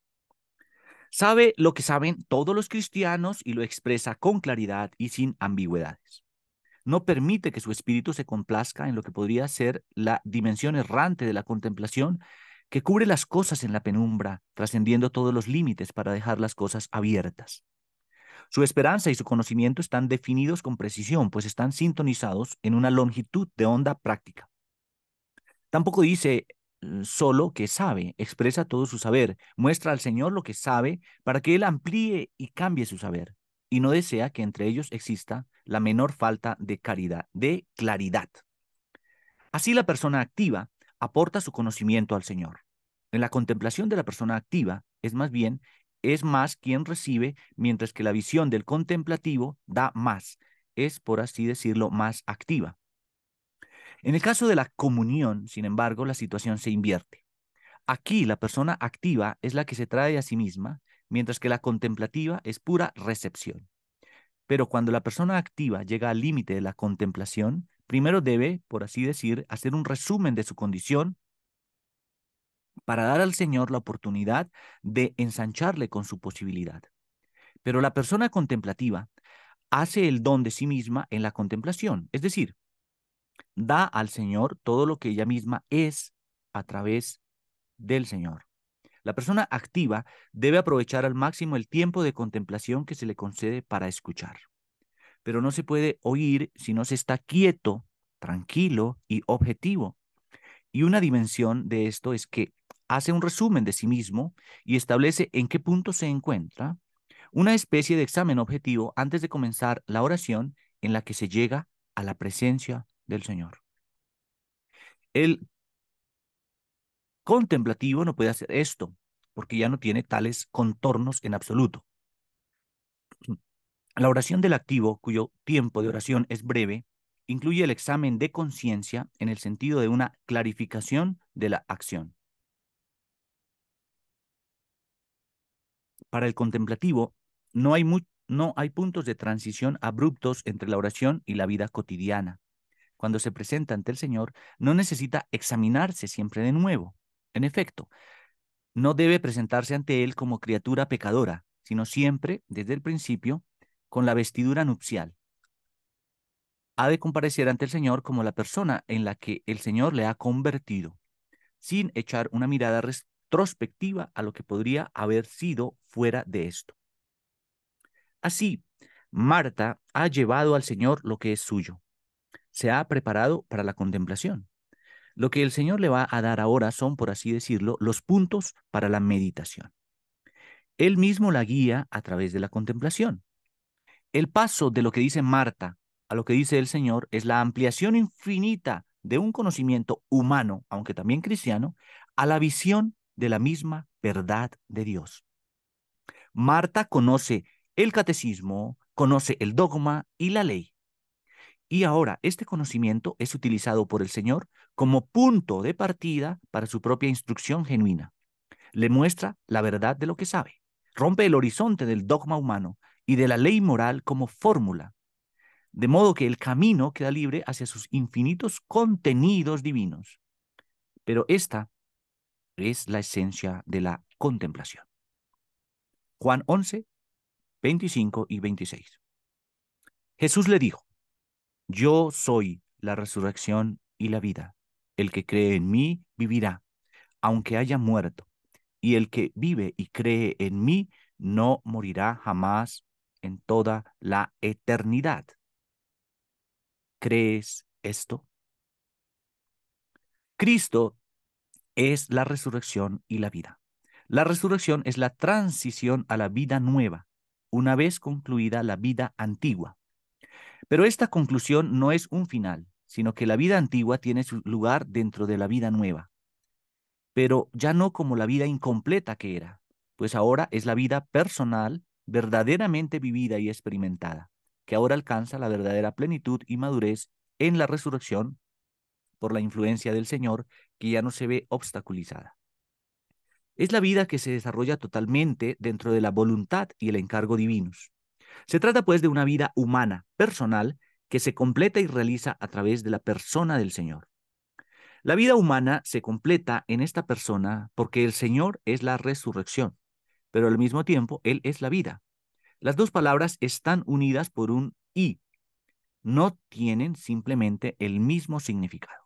Sabe lo que saben todos los cristianos y lo expresa con claridad y sin ambigüedades. No permite que su espíritu se complazca en lo que podría ser la dimensión errante de la contemplación que cubre las cosas en la penumbra, trascendiendo todos los límites para dejar las cosas abiertas. Su esperanza y su conocimiento están definidos con precisión, pues están sintonizados en una longitud de onda práctica. Tampoco dice Mm, solo que sabe, expresa todo su saber, muestra al Señor lo que sabe para que Él amplíe y cambie su saber, y no desea que entre ellos exista la menor falta de caridad, de claridad. Así la persona activa aporta su conocimiento al Señor. En la contemplación de la persona activa es más bien es más quien recibe, mientras que la visión del contemplativo da más, es por así decirlo más activa. En el caso de la comunión, sin embargo, la situación se invierte. Aquí la persona activa es la que se trae a sí misma, mientras que la contemplativa es pura recepción. Pero cuando la persona activa llega al límite de la contemplación, primero debe, por así decir, hacer un resumen de su condición para dar al Señor la oportunidad de ensancharle con su posibilidad. Pero la persona contemplativa hace el don de sí misma en la contemplación, es decir, da al Señor todo lo que ella misma es a través del Señor. La persona activa debe aprovechar al máximo el tiempo de contemplación que se le concede para escuchar. Pero no se puede oír si no se está quieto, tranquilo y objetivo. Y una dimensión de esto es que hace un resumen de sí mismo y establece en qué punto se encuentra, una especie de examen objetivo antes de comenzar la oración en la que se llega a la presencia del Señor. El contemplativo no puede hacer esto, porque ya no tiene tales contornos en absoluto. La oración del activo, cuyo tiempo de oración es breve, incluye el examen de conciencia en el sentido de una clarificación de la acción. Para el contemplativo, no hay, no hay puntos de transición abruptos entre la oración y la vida cotidiana cuando se presenta ante el Señor, no necesita examinarse siempre de nuevo. En efecto, no debe presentarse ante Él como criatura pecadora, sino siempre, desde el principio, con la vestidura nupcial. Ha de comparecer ante el Señor como la persona en la que el Señor le ha convertido, sin echar una mirada retrospectiva a lo que podría haber sido fuera de esto. Así, Marta ha llevado al Señor lo que es suyo, se ha preparado para la contemplación. Lo que el Señor le va a dar ahora son, por así decirlo, los puntos para la meditación. Él mismo la guía a través de la contemplación. El paso de lo que dice Marta a lo que dice el Señor es la ampliación infinita de un conocimiento humano, aunque también cristiano, a la visión de la misma verdad de Dios. Marta conoce el catecismo, conoce el dogma y la ley. Y ahora este conocimiento es utilizado por el Señor como punto de partida para su propia instrucción genuina. Le muestra la verdad de lo que sabe, rompe el horizonte del dogma humano y de la ley moral como fórmula, de modo que el camino queda libre hacia sus infinitos contenidos divinos. Pero esta es la esencia de la contemplación. Juan 11, 25 y 26. Jesús le dijo, yo soy la resurrección y la vida. El que cree en mí vivirá, aunque haya muerto. Y el que vive y cree en mí no morirá jamás en toda la eternidad. ¿Crees esto? Cristo es la resurrección y la vida. La resurrección es la transición a la vida nueva, una vez concluida la vida antigua. Pero esta conclusión no es un final, sino que la vida antigua tiene su lugar dentro de la vida nueva, pero ya no como la vida incompleta que era, pues ahora es la vida personal verdaderamente vivida y experimentada, que ahora alcanza la verdadera plenitud y madurez en la resurrección por la influencia del Señor, que ya no se ve obstaculizada. Es la vida que se desarrolla totalmente dentro de la voluntad y el encargo divinos, se trata pues de una vida humana, personal, que se completa y realiza a través de la persona del Señor. La vida humana se completa en esta persona porque el Señor es la resurrección, pero al mismo tiempo Él es la vida. Las dos palabras están unidas por un y. No tienen simplemente el mismo significado.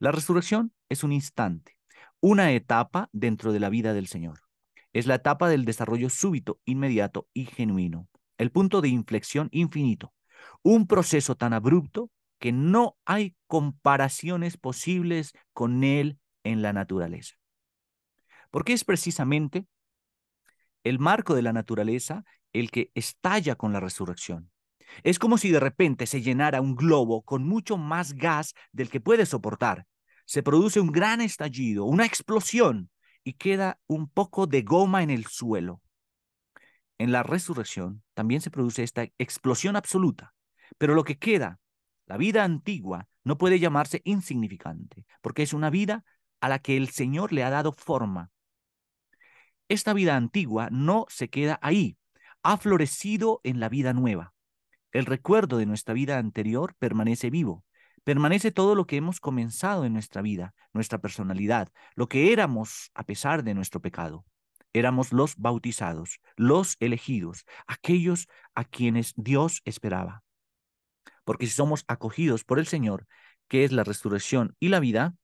La resurrección es un instante, una etapa dentro de la vida del Señor. Es la etapa del desarrollo súbito, inmediato y genuino. El punto de inflexión infinito. Un proceso tan abrupto que no hay comparaciones posibles con él en la naturaleza. Porque es precisamente el marco de la naturaleza el que estalla con la resurrección. Es como si de repente se llenara un globo con mucho más gas del que puede soportar. Se produce un gran estallido, una explosión, y queda un poco de goma en el suelo. En la resurrección también se produce esta explosión absoluta, pero lo que queda, la vida antigua, no puede llamarse insignificante, porque es una vida a la que el Señor le ha dado forma. Esta vida antigua no se queda ahí, ha florecido en la vida nueva. El recuerdo de nuestra vida anterior permanece vivo, permanece todo lo que hemos comenzado en nuestra vida, nuestra personalidad, lo que éramos a pesar de nuestro pecado. Éramos los bautizados, los elegidos, aquellos a quienes Dios esperaba. Porque si somos acogidos por el Señor, que es la resurrección y la vida,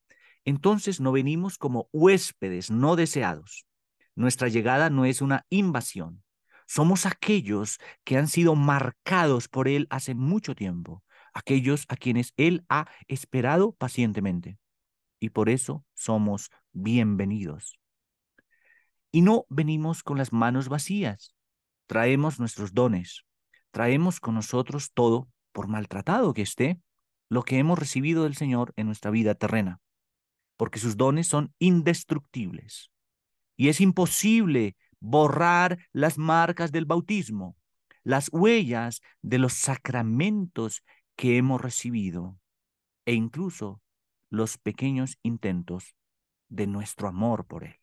entonces no venimos como huéspedes no deseados. Nuestra llegada no es una invasión. Somos aquellos que han sido marcados por Él hace mucho tiempo, aquellos a quienes Él ha esperado pacientemente. Y por eso somos bienvenidos. Y no venimos con las manos vacías. Traemos nuestros dones. Traemos con nosotros todo, por maltratado que esté, lo que hemos recibido del Señor en nuestra vida terrena. Porque sus dones son indestructibles. Y es imposible borrar las marcas del bautismo, las huellas de los sacramentos que hemos recibido e incluso los pequeños intentos de nuestro amor por Él.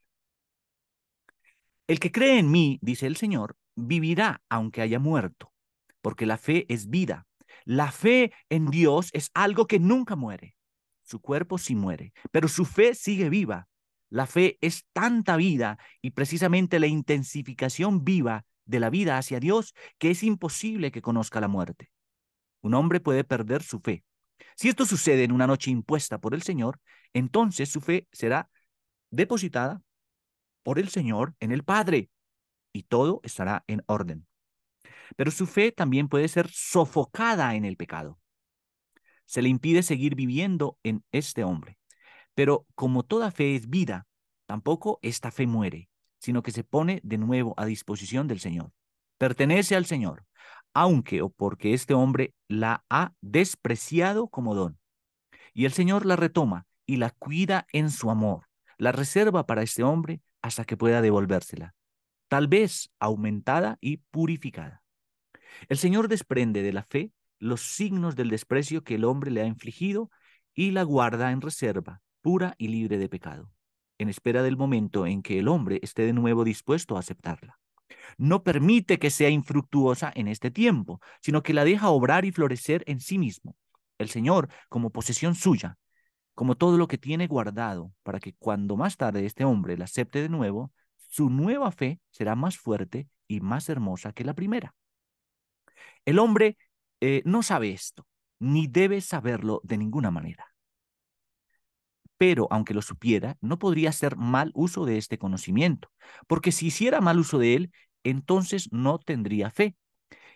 El que cree en mí, dice el Señor, vivirá aunque haya muerto, porque la fe es vida. La fe en Dios es algo que nunca muere. Su cuerpo sí muere, pero su fe sigue viva. La fe es tanta vida y precisamente la intensificación viva de la vida hacia Dios que es imposible que conozca la muerte. Un hombre puede perder su fe. Si esto sucede en una noche impuesta por el Señor, entonces su fe será depositada por el Señor en el Padre y todo estará en orden. Pero su fe también puede ser sofocada en el pecado. Se le impide seguir viviendo en este hombre. Pero como toda fe es vida, tampoco esta fe muere, sino que se pone de nuevo a disposición del Señor. Pertenece al Señor aunque o porque este hombre la ha despreciado como don. Y el Señor la retoma y la cuida en su amor, la reserva para este hombre hasta que pueda devolvérsela, tal vez aumentada y purificada. El Señor desprende de la fe los signos del desprecio que el hombre le ha infligido y la guarda en reserva, pura y libre de pecado, en espera del momento en que el hombre esté de nuevo dispuesto a aceptarla. No permite que sea infructuosa en este tiempo, sino que la deja obrar y florecer en sí mismo. El Señor, como posesión suya, como todo lo que tiene guardado, para que cuando más tarde este hombre la acepte de nuevo, su nueva fe será más fuerte y más hermosa que la primera. El hombre eh, no sabe esto, ni debe saberlo de ninguna manera pero aunque lo supiera, no podría hacer mal uso de este conocimiento, porque si hiciera mal uso de él, entonces no tendría fe.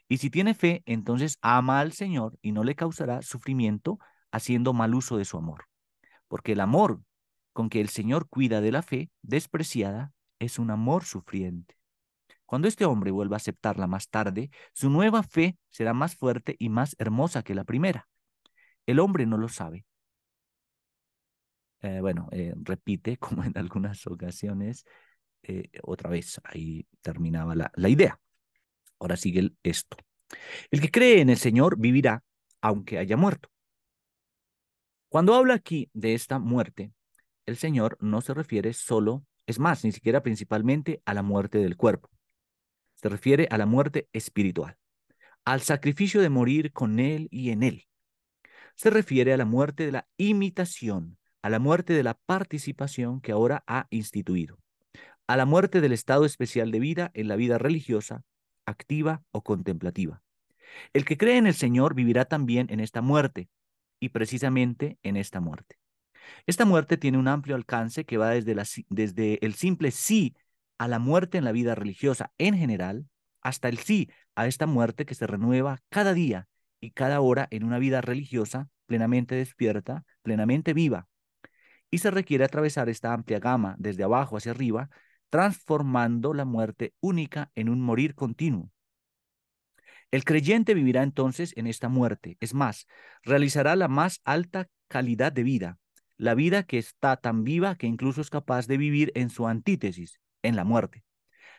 Y si tiene fe, entonces ama al Señor y no le causará sufrimiento haciendo mal uso de su amor. Porque el amor con que el Señor cuida de la fe despreciada es un amor sufriente. Cuando este hombre vuelva a aceptarla más tarde, su nueva fe será más fuerte y más hermosa que la primera. El hombre no lo sabe, eh, bueno, eh, repite como en algunas ocasiones, eh, otra vez, ahí terminaba la, idea. Ahora sigue esto. El que cree en el Señor vivirá aunque haya muerto. Cuando habla aquí de esta muerte, el Señor no se refiere solo, es más, ni siquiera principalmente a la muerte del cuerpo. Se refiere a la muerte espiritual, al sacrificio de morir con Él y en Él. Se refiere a la muerte de la imitación a la muerte de la participación que ahora ha instituido, a la muerte del estado especial de vida en la vida religiosa, activa o contemplativa. El que cree en el Señor vivirá también en esta muerte, y precisamente en esta muerte. Esta muerte tiene un amplio alcance que va desde, desde el simple sí a la muerte en la vida religiosa en general, hasta el sí a esta muerte que se renueva cada día y cada hora en una vida religiosa plenamente despierta, plenamente viva, y se requiere atravesar esta amplia gama desde abajo hacia arriba, transformando la muerte única en un morir continuo. El creyente vivirá entonces en esta muerte, es más, realizará la más alta calidad de vida, la vida que está tan viva que incluso es capaz de vivir en su antítesis, en la muerte.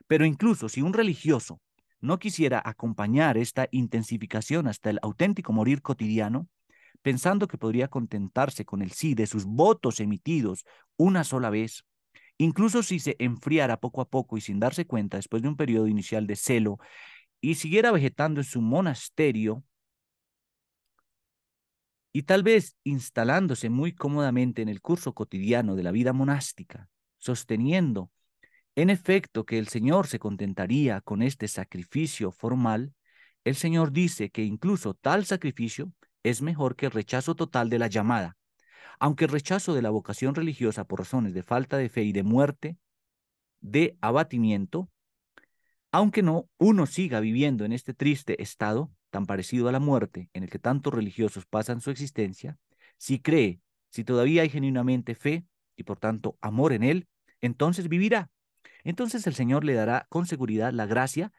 Pero incluso si un religioso no quisiera acompañar esta intensificación hasta el auténtico morir cotidiano, pensando que podría contentarse con el sí de sus votos emitidos una sola vez, incluso si se enfriara poco a poco y sin darse cuenta después de un periodo inicial de celo y siguiera vegetando en su monasterio y tal vez instalándose muy cómodamente en el curso cotidiano de la vida monástica, sosteniendo en efecto que el Señor se contentaría con este sacrificio formal, el Señor dice que incluso tal sacrificio es mejor que el rechazo total de la llamada, aunque el rechazo de la vocación religiosa por razones de falta de fe y de muerte, de abatimiento, aunque no uno siga viviendo en este triste estado tan parecido a la muerte en el que tantos religiosos pasan su existencia, si cree, si todavía hay genuinamente fe y por tanto amor en él, entonces vivirá. Entonces el Señor le dará con seguridad la gracia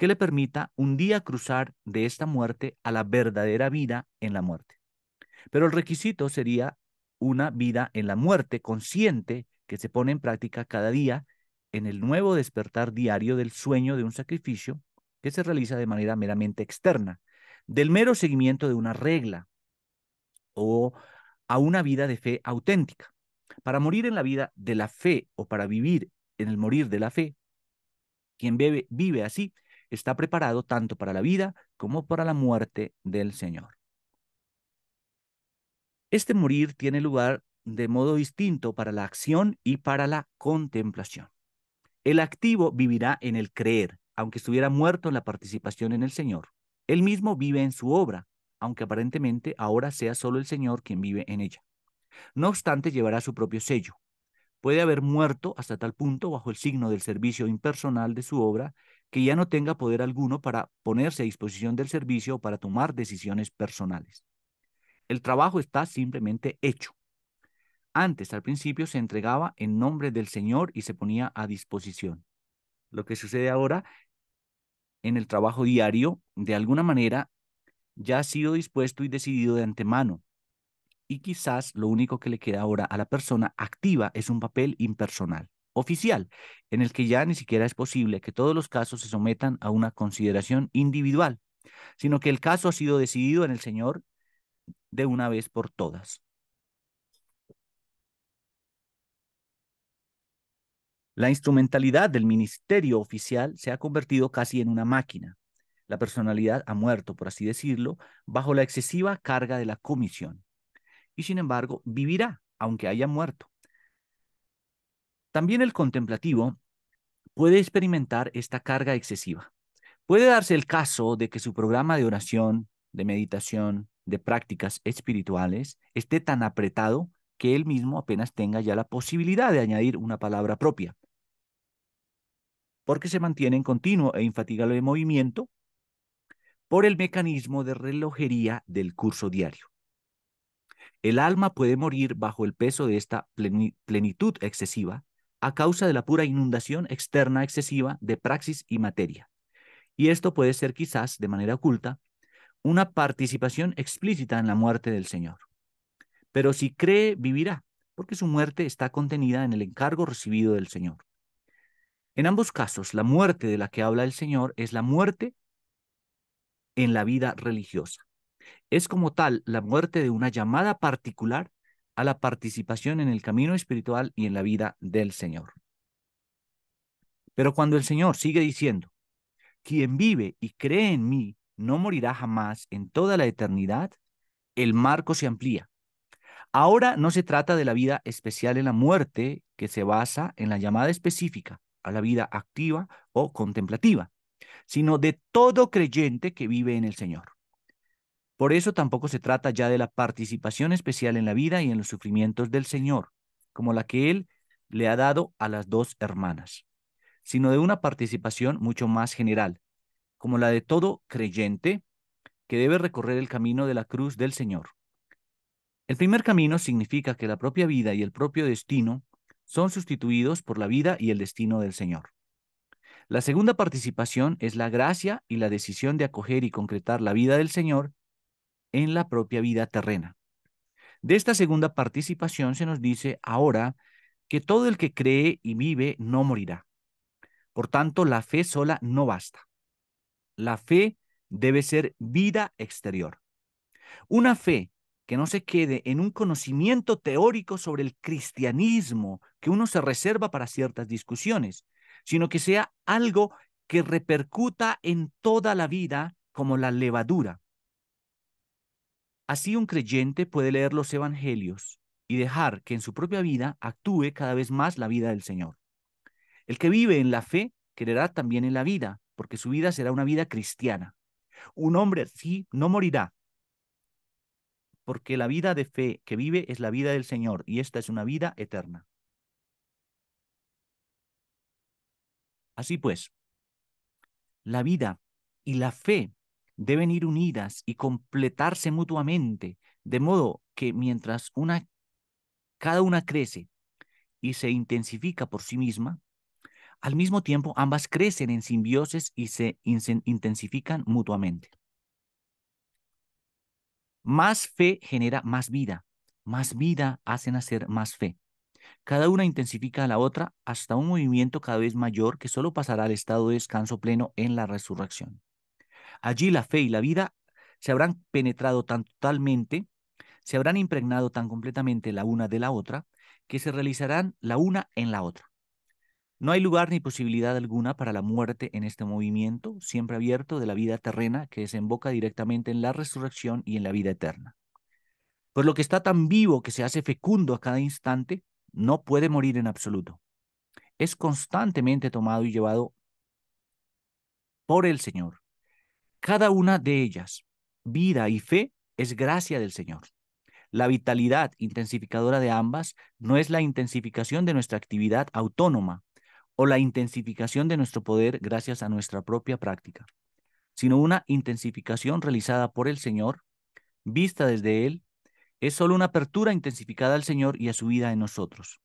que le permita un día cruzar de esta muerte a la verdadera vida en la muerte. Pero el requisito sería una vida en la muerte consciente que se pone en práctica cada día en el nuevo despertar diario del sueño de un sacrificio que se realiza de manera meramente externa, del mero seguimiento de una regla o a una vida de fe auténtica. Para morir en la vida de la fe o para vivir en el morir de la fe, quien vive así está preparado tanto para la vida como para la muerte del Señor. Este morir tiene lugar de modo distinto para la acción y para la contemplación. El activo vivirá en el creer, aunque estuviera muerto en la participación en el Señor. Él mismo vive en su obra, aunque aparentemente ahora sea solo el Señor quien vive en ella. No obstante, llevará su propio sello. Puede haber muerto hasta tal punto bajo el signo del servicio impersonal de su obra que ya no tenga poder alguno para ponerse a disposición del servicio o para tomar decisiones personales. El trabajo está simplemente hecho. Antes, al principio, se entregaba en nombre del Señor y se ponía a disposición. Lo que sucede ahora en el trabajo diario, de alguna manera, ya ha sido dispuesto y decidido de antemano. Y quizás lo único que le queda ahora a la persona activa es un papel impersonal oficial, en el que ya ni siquiera es posible que todos los casos se sometan a una consideración individual, sino que el caso ha sido decidido en el Señor de una vez por todas. La instrumentalidad del ministerio oficial se ha convertido casi en una máquina. La personalidad ha muerto, por así decirlo, bajo la excesiva carga de la comisión. Y sin embargo, vivirá, aunque haya muerto. También el contemplativo puede experimentar esta carga excesiva. Puede darse el caso de que su programa de oración, de meditación, de prácticas espirituales esté tan apretado que él mismo apenas tenga ya la posibilidad de añadir una palabra propia. Porque se mantiene en continuo e infatigable movimiento por el mecanismo de relojería del curso diario. El alma puede morir bajo el peso de esta plenitud excesiva a causa de la pura inundación externa excesiva de praxis y materia. Y esto puede ser quizás, de manera oculta, una participación explícita en la muerte del Señor. Pero si cree, vivirá, porque su muerte está contenida en el encargo recibido del Señor. En ambos casos, la muerte de la que habla el Señor es la muerte en la vida religiosa. Es como tal la muerte de una llamada particular a la participación en el camino espiritual y en la vida del Señor. Pero cuando el Señor sigue diciendo, quien vive y cree en mí no morirá jamás en toda la eternidad, el marco se amplía. Ahora no se trata de la vida especial en la muerte que se basa en la llamada específica a la vida activa o contemplativa, sino de todo creyente que vive en el Señor. Por eso tampoco se trata ya de la participación especial en la vida y en los sufrimientos del Señor, como la que Él le ha dado a las dos hermanas, sino de una participación mucho más general, como la de todo creyente que debe recorrer el camino de la cruz del Señor. El primer camino significa que la propia vida y el propio destino son sustituidos por la vida y el destino del Señor. La segunda participación es la gracia y la decisión de acoger y concretar la vida del Señor en la propia vida terrena. De esta segunda participación se nos dice ahora que todo el que cree y vive no morirá. Por tanto, la fe sola no basta. La fe debe ser vida exterior. Una fe que no se quede en un conocimiento teórico sobre el cristianismo que uno se reserva para ciertas discusiones, sino que sea algo que repercuta en toda la vida como la levadura, Así un creyente puede leer los evangelios y dejar que en su propia vida actúe cada vez más la vida del Señor. El que vive en la fe creerá también en la vida, porque su vida será una vida cristiana. Un hombre así no morirá, porque la vida de fe que vive es la vida del Señor y esta es una vida eterna. Así pues, la vida y la fe deben ir unidas y completarse mutuamente, de modo que mientras una, cada una crece y se intensifica por sí misma, al mismo tiempo ambas crecen en simbiosis y se intensifican mutuamente. Más fe genera más vida, más vida hace nacer más fe. Cada una intensifica a la otra hasta un movimiento cada vez mayor que solo pasará al estado de descanso pleno en la resurrección. Allí la fe y la vida se habrán penetrado tan totalmente, se habrán impregnado tan completamente la una de la otra, que se realizarán la una en la otra. No hay lugar ni posibilidad alguna para la muerte en este movimiento, siempre abierto, de la vida terrena que desemboca directamente en la resurrección y en la vida eterna. Por pues lo que está tan vivo que se hace fecundo a cada instante, no puede morir en absoluto. Es constantemente tomado y llevado por el Señor. Cada una de ellas, vida y fe, es gracia del Señor. La vitalidad intensificadora de ambas no es la intensificación de nuestra actividad autónoma o la intensificación de nuestro poder gracias a nuestra propia práctica, sino una intensificación realizada por el Señor, vista desde Él, es solo una apertura intensificada al Señor y a su vida en nosotros.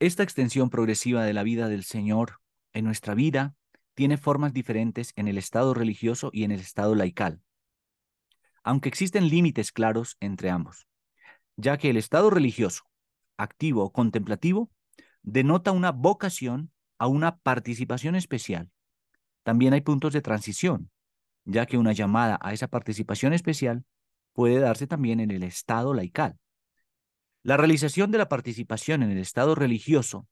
Esta extensión progresiva de la vida del Señor en nuestra vida tiene formas diferentes en el estado religioso y en el estado laical, aunque existen límites claros entre ambos, ya que el estado religioso, activo o contemplativo, denota una vocación a una participación especial. También hay puntos de transición, ya que una llamada a esa participación especial puede darse también en el estado laical. La realización de la participación en el estado religioso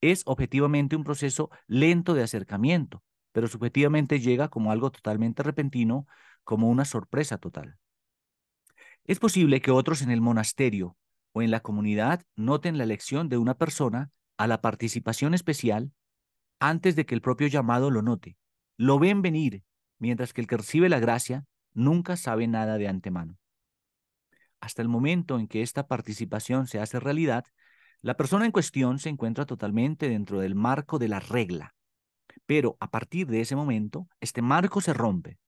es objetivamente un proceso lento de acercamiento, pero subjetivamente llega como algo totalmente repentino, como una sorpresa total. Es posible que otros en el monasterio o en la comunidad noten la elección de una persona a la participación especial antes de que el propio llamado lo note. Lo ven venir, mientras que el que recibe la gracia nunca sabe nada de antemano. Hasta el momento en que esta participación se hace realidad, la persona en cuestión se encuentra totalmente dentro del marco de la regla, pero a partir de ese momento, este marco se rompe.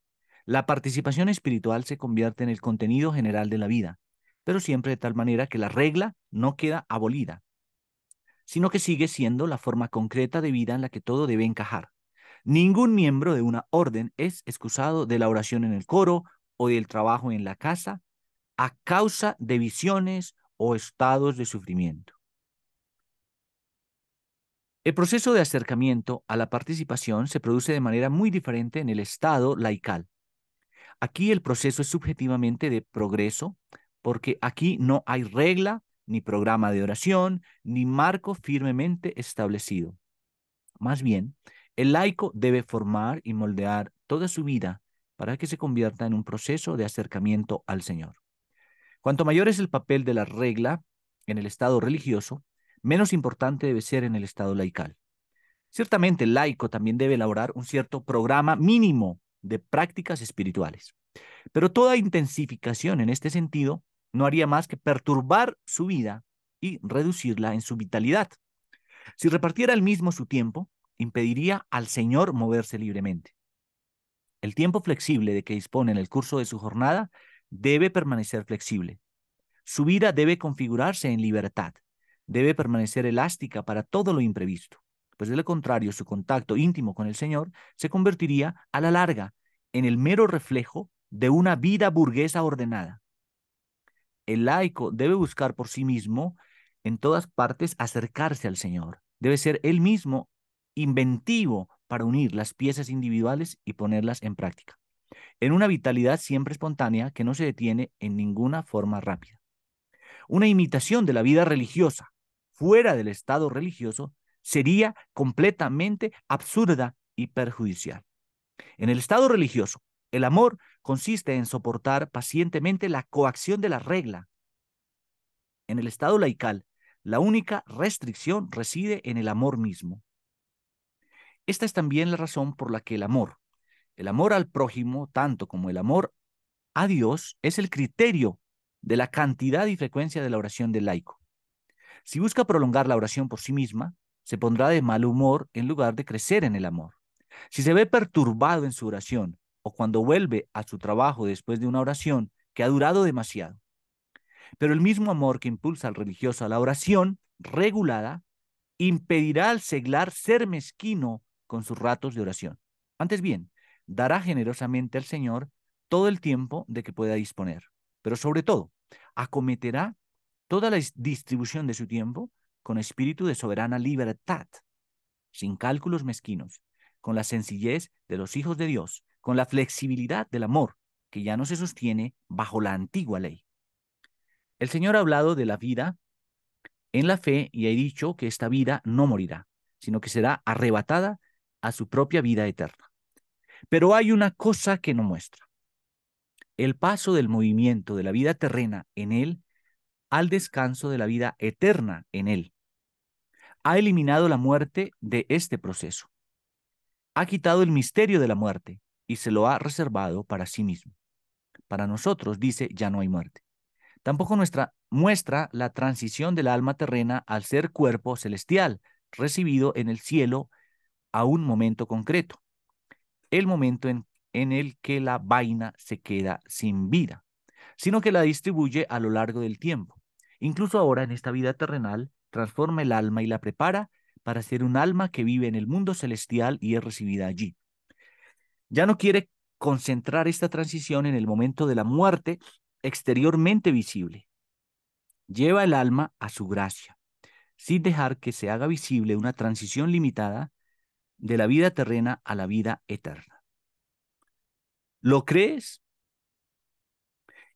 La participación espiritual se convierte en el contenido general de la vida, pero siempre de tal manera que la regla no queda abolida, sino que sigue siendo la forma concreta de vida en la que todo debe encajar. Ningún miembro de una orden es excusado de la oración en el coro o del trabajo en la casa a causa de visiones o estados de sufrimiento. El proceso de acercamiento a la participación se produce de manera muy diferente en el estado laical. Aquí el proceso es subjetivamente de progreso, porque aquí no hay regla, ni programa de oración, ni marco firmemente establecido. Más bien, el laico debe formar y moldear toda su vida para que se convierta en un proceso de acercamiento al Señor. Cuanto mayor es el papel de la regla en el estado religioso, menos importante debe ser en el Estado laical. Ciertamente, el laico también debe elaborar un cierto programa mínimo de prácticas espirituales, pero toda intensificación en este sentido no haría más que perturbar su vida y reducirla en su vitalidad. Si repartiera el mismo su tiempo, impediría al Señor moverse libremente. El tiempo flexible de que dispone en el curso de su jornada debe permanecer flexible. Su vida debe configurarse en libertad, debe permanecer elástica para todo lo imprevisto, pues de lo contrario su contacto íntimo con el Señor se convertiría a la larga en el mero reflejo de una vida burguesa ordenada. El laico debe buscar por sí mismo en todas partes acercarse al Señor, debe ser él mismo inventivo para unir las piezas individuales y ponerlas en práctica, en una vitalidad siempre espontánea que no se detiene en ninguna forma rápida. Una imitación de la vida religiosa, fuera del Estado religioso sería completamente absurda y perjudicial. En el Estado religioso, el amor consiste en soportar pacientemente la coacción de la regla. En el Estado laical, la única restricción reside en el amor mismo. Esta es también la razón por la que el amor, el amor al prójimo, tanto como el amor a Dios, es el criterio de la cantidad y frecuencia de la oración del laico. Si busca prolongar la oración por sí misma, se pondrá de mal humor en lugar de crecer en el amor. Si se ve perturbado en su oración o cuando vuelve a su trabajo después de una oración que ha durado demasiado. Pero el mismo amor que impulsa al religioso a la oración regulada impedirá al seglar ser mezquino con sus ratos de oración. Antes bien, dará generosamente al Señor todo el tiempo de que pueda disponer, pero sobre todo, acometerá toda la distribución de su tiempo con espíritu de soberana libertad, sin cálculos mezquinos, con la sencillez de los hijos de Dios, con la flexibilidad del amor, que ya no se sostiene bajo la antigua ley. El Señor ha hablado de la vida en la fe y ha dicho que esta vida no morirá, sino que será arrebatada a su propia vida eterna. Pero hay una cosa que no muestra. El paso del movimiento de la vida terrena en él al descanso de la vida eterna en Él. Ha eliminado la muerte de este proceso. Ha quitado el misterio de la muerte y se lo ha reservado para sí mismo. Para nosotros, dice, ya no hay muerte. Tampoco nuestra muestra la transición del alma terrena al ser cuerpo celestial, recibido en el cielo a un momento concreto, el momento en el que la vaina se queda sin vida, sino que la distribuye a lo largo del tiempo. Incluso ahora en esta vida terrenal, transforma el alma y la prepara para ser un alma que vive en el mundo celestial y es recibida allí. Ya no quiere concentrar esta transición en el momento de la muerte exteriormente visible. Lleva el alma a su gracia, sin dejar que se haga visible una transición limitada de la vida terrena a la vida eterna. ¿Lo crees?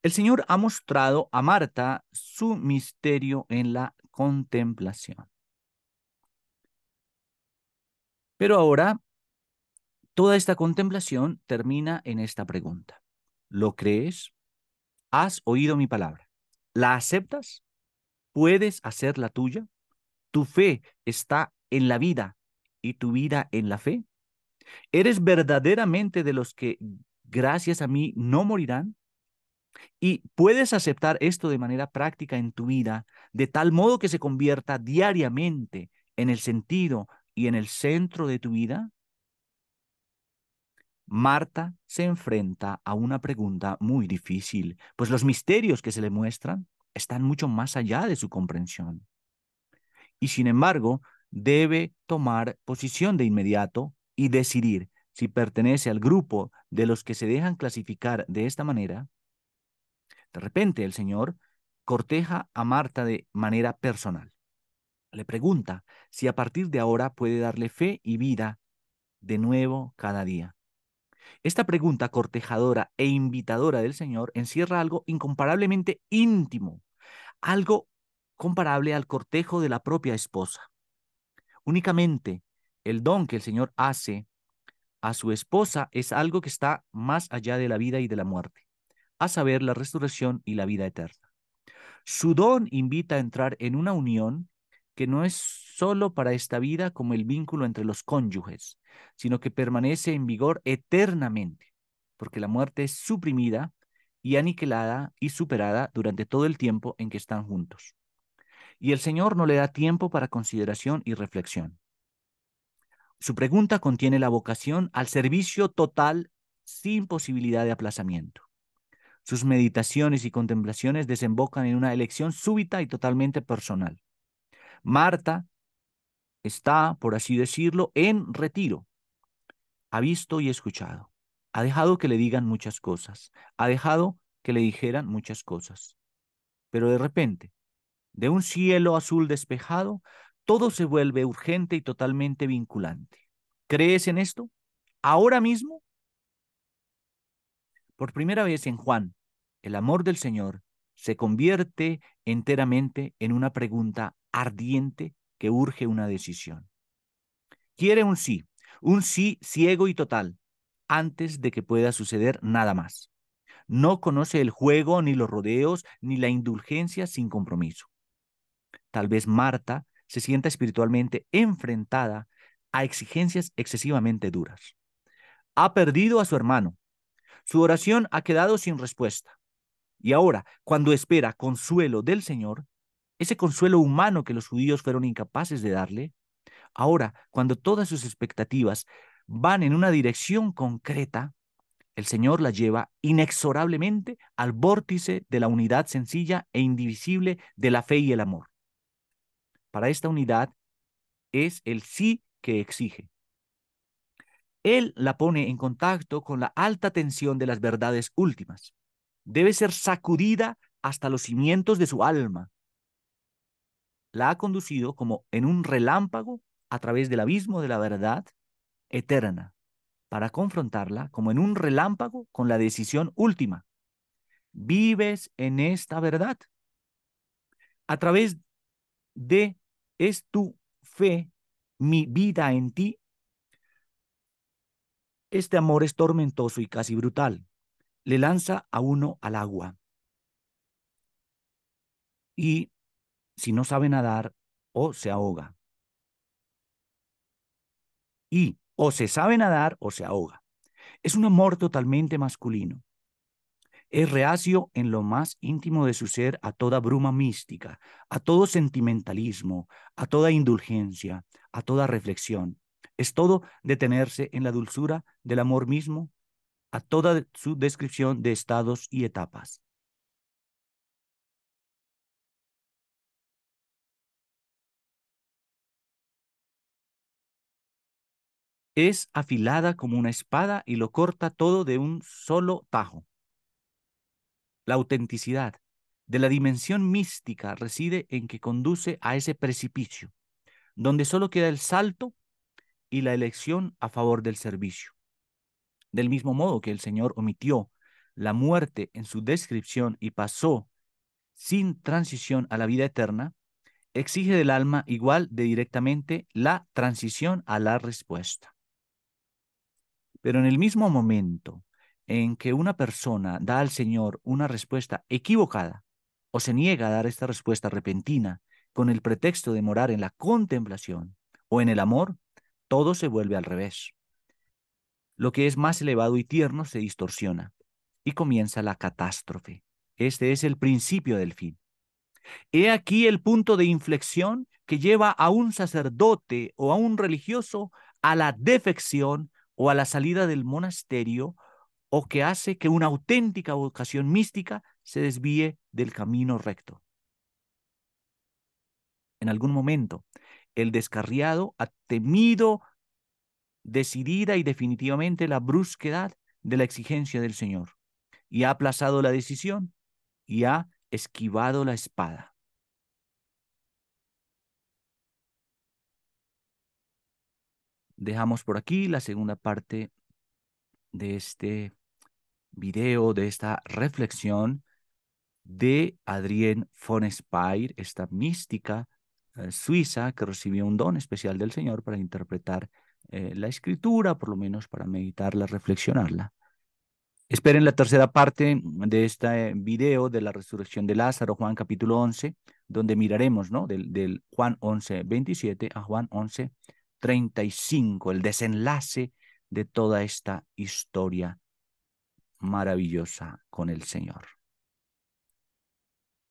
El Señor ha mostrado a Marta su misterio en la contemplación. Pero ahora, toda esta contemplación termina en esta pregunta. ¿Lo crees? ¿Has oído mi palabra? ¿La aceptas? ¿Puedes hacer la tuya? ¿Tu fe está en la vida y tu vida en la fe? ¿Eres verdaderamente de los que gracias a mí no morirán? Y puedes aceptar esto de manera práctica en tu vida, de tal modo que se convierta diariamente en el sentido y en el centro de tu vida. Marta se enfrenta a una pregunta muy difícil, pues los misterios que se le muestran están mucho más allá de su comprensión. Y sin embargo, debe tomar posición de inmediato y decidir si pertenece al grupo de los que se dejan clasificar de esta manera de repente el Señor corteja a Marta de manera personal. Le pregunta si a partir de ahora puede darle fe y vida de nuevo cada día. Esta pregunta cortejadora e invitadora del Señor encierra algo incomparablemente íntimo, algo comparable al cortejo de la propia esposa. Únicamente el don que el Señor hace a su esposa es algo que está más allá de la vida y de la muerte a saber, la resurrección y la vida eterna. Su don invita a entrar en una unión que no es solo para esta vida como el vínculo entre los cónyuges, sino que permanece en vigor eternamente, porque la muerte es suprimida y aniquilada y superada durante todo el tiempo en que están juntos. Y el Señor no le da tiempo para consideración y reflexión. Su pregunta contiene la vocación al servicio total sin posibilidad de aplazamiento. Sus meditaciones y contemplaciones desembocan en una elección súbita y totalmente personal. Marta está, por así decirlo, en retiro. Ha visto y escuchado. Ha dejado que le digan muchas cosas. Ha dejado que le dijeran muchas cosas. Pero de repente, de un cielo azul despejado, todo se vuelve urgente y totalmente vinculante. ¿Crees en esto? Ahora mismo por primera vez en Juan, el amor del Señor se convierte enteramente en una pregunta ardiente que urge una decisión. Quiere un sí, un sí ciego y total, antes de que pueda suceder nada más. No conoce el juego, ni los rodeos, ni la indulgencia sin compromiso. Tal vez Marta se sienta espiritualmente enfrentada a exigencias excesivamente duras. Ha perdido a su hermano, su oración ha quedado sin respuesta. Y ahora, cuando espera consuelo del Señor, ese consuelo humano que los judíos fueron incapaces de darle, ahora, cuando todas sus expectativas van en una dirección concreta, el Señor la lleva inexorablemente al vórtice de la unidad sencilla e indivisible de la fe y el amor. Para esta unidad es el sí que exige, él la pone en contacto con la alta tensión de las verdades últimas. Debe ser sacudida hasta los cimientos de su alma. La ha conducido como en un relámpago a través del abismo de la verdad eterna, para confrontarla como en un relámpago con la decisión última. Vives en esta verdad. A través de es tu fe, mi vida en ti, este amor es tormentoso y casi brutal. Le lanza a uno al agua. Y si no sabe nadar, o se ahoga. Y o se sabe nadar o se ahoga. Es un amor totalmente masculino. Es reacio en lo más íntimo de su ser a toda bruma mística, a todo sentimentalismo, a toda indulgencia, a toda reflexión. Es todo detenerse en la dulzura del amor mismo a toda su descripción de estados y etapas. Es afilada como una espada y lo corta todo de un solo tajo. La autenticidad de la dimensión mística reside en que conduce a ese precipicio, donde solo queda el salto y la elección a favor del servicio. Del mismo modo que el Señor omitió la muerte en su descripción y pasó sin transición a la vida eterna, exige del alma igual de directamente la transición a la respuesta. Pero en el mismo momento en que una persona da al Señor una respuesta equivocada o se niega a dar esta respuesta repentina con el pretexto de morar en la contemplación o en el amor, todo se vuelve al revés. Lo que es más elevado y tierno se distorsiona y comienza la catástrofe. Este es el principio del fin. He aquí el punto de inflexión que lleva a un sacerdote o a un religioso a la defección o a la salida del monasterio o que hace que una auténtica vocación mística se desvíe del camino recto. En algún momento el descarriado ha temido decidida y definitivamente la brusquedad de la exigencia del Señor y ha aplazado la decisión y ha esquivado la espada. Dejamos por aquí la segunda parte de este video, de esta reflexión de Adrien von Speyer, esta mística eh, suiza, que recibió un don especial del Señor para interpretar eh, la escritura, por lo menos para meditarla, reflexionarla. Esperen la tercera parte de este eh, video de la resurrección de Lázaro, Juan capítulo 11, donde miraremos ¿no? del, del Juan 11, 27 a Juan 11, 35, el desenlace de toda esta historia maravillosa con el Señor.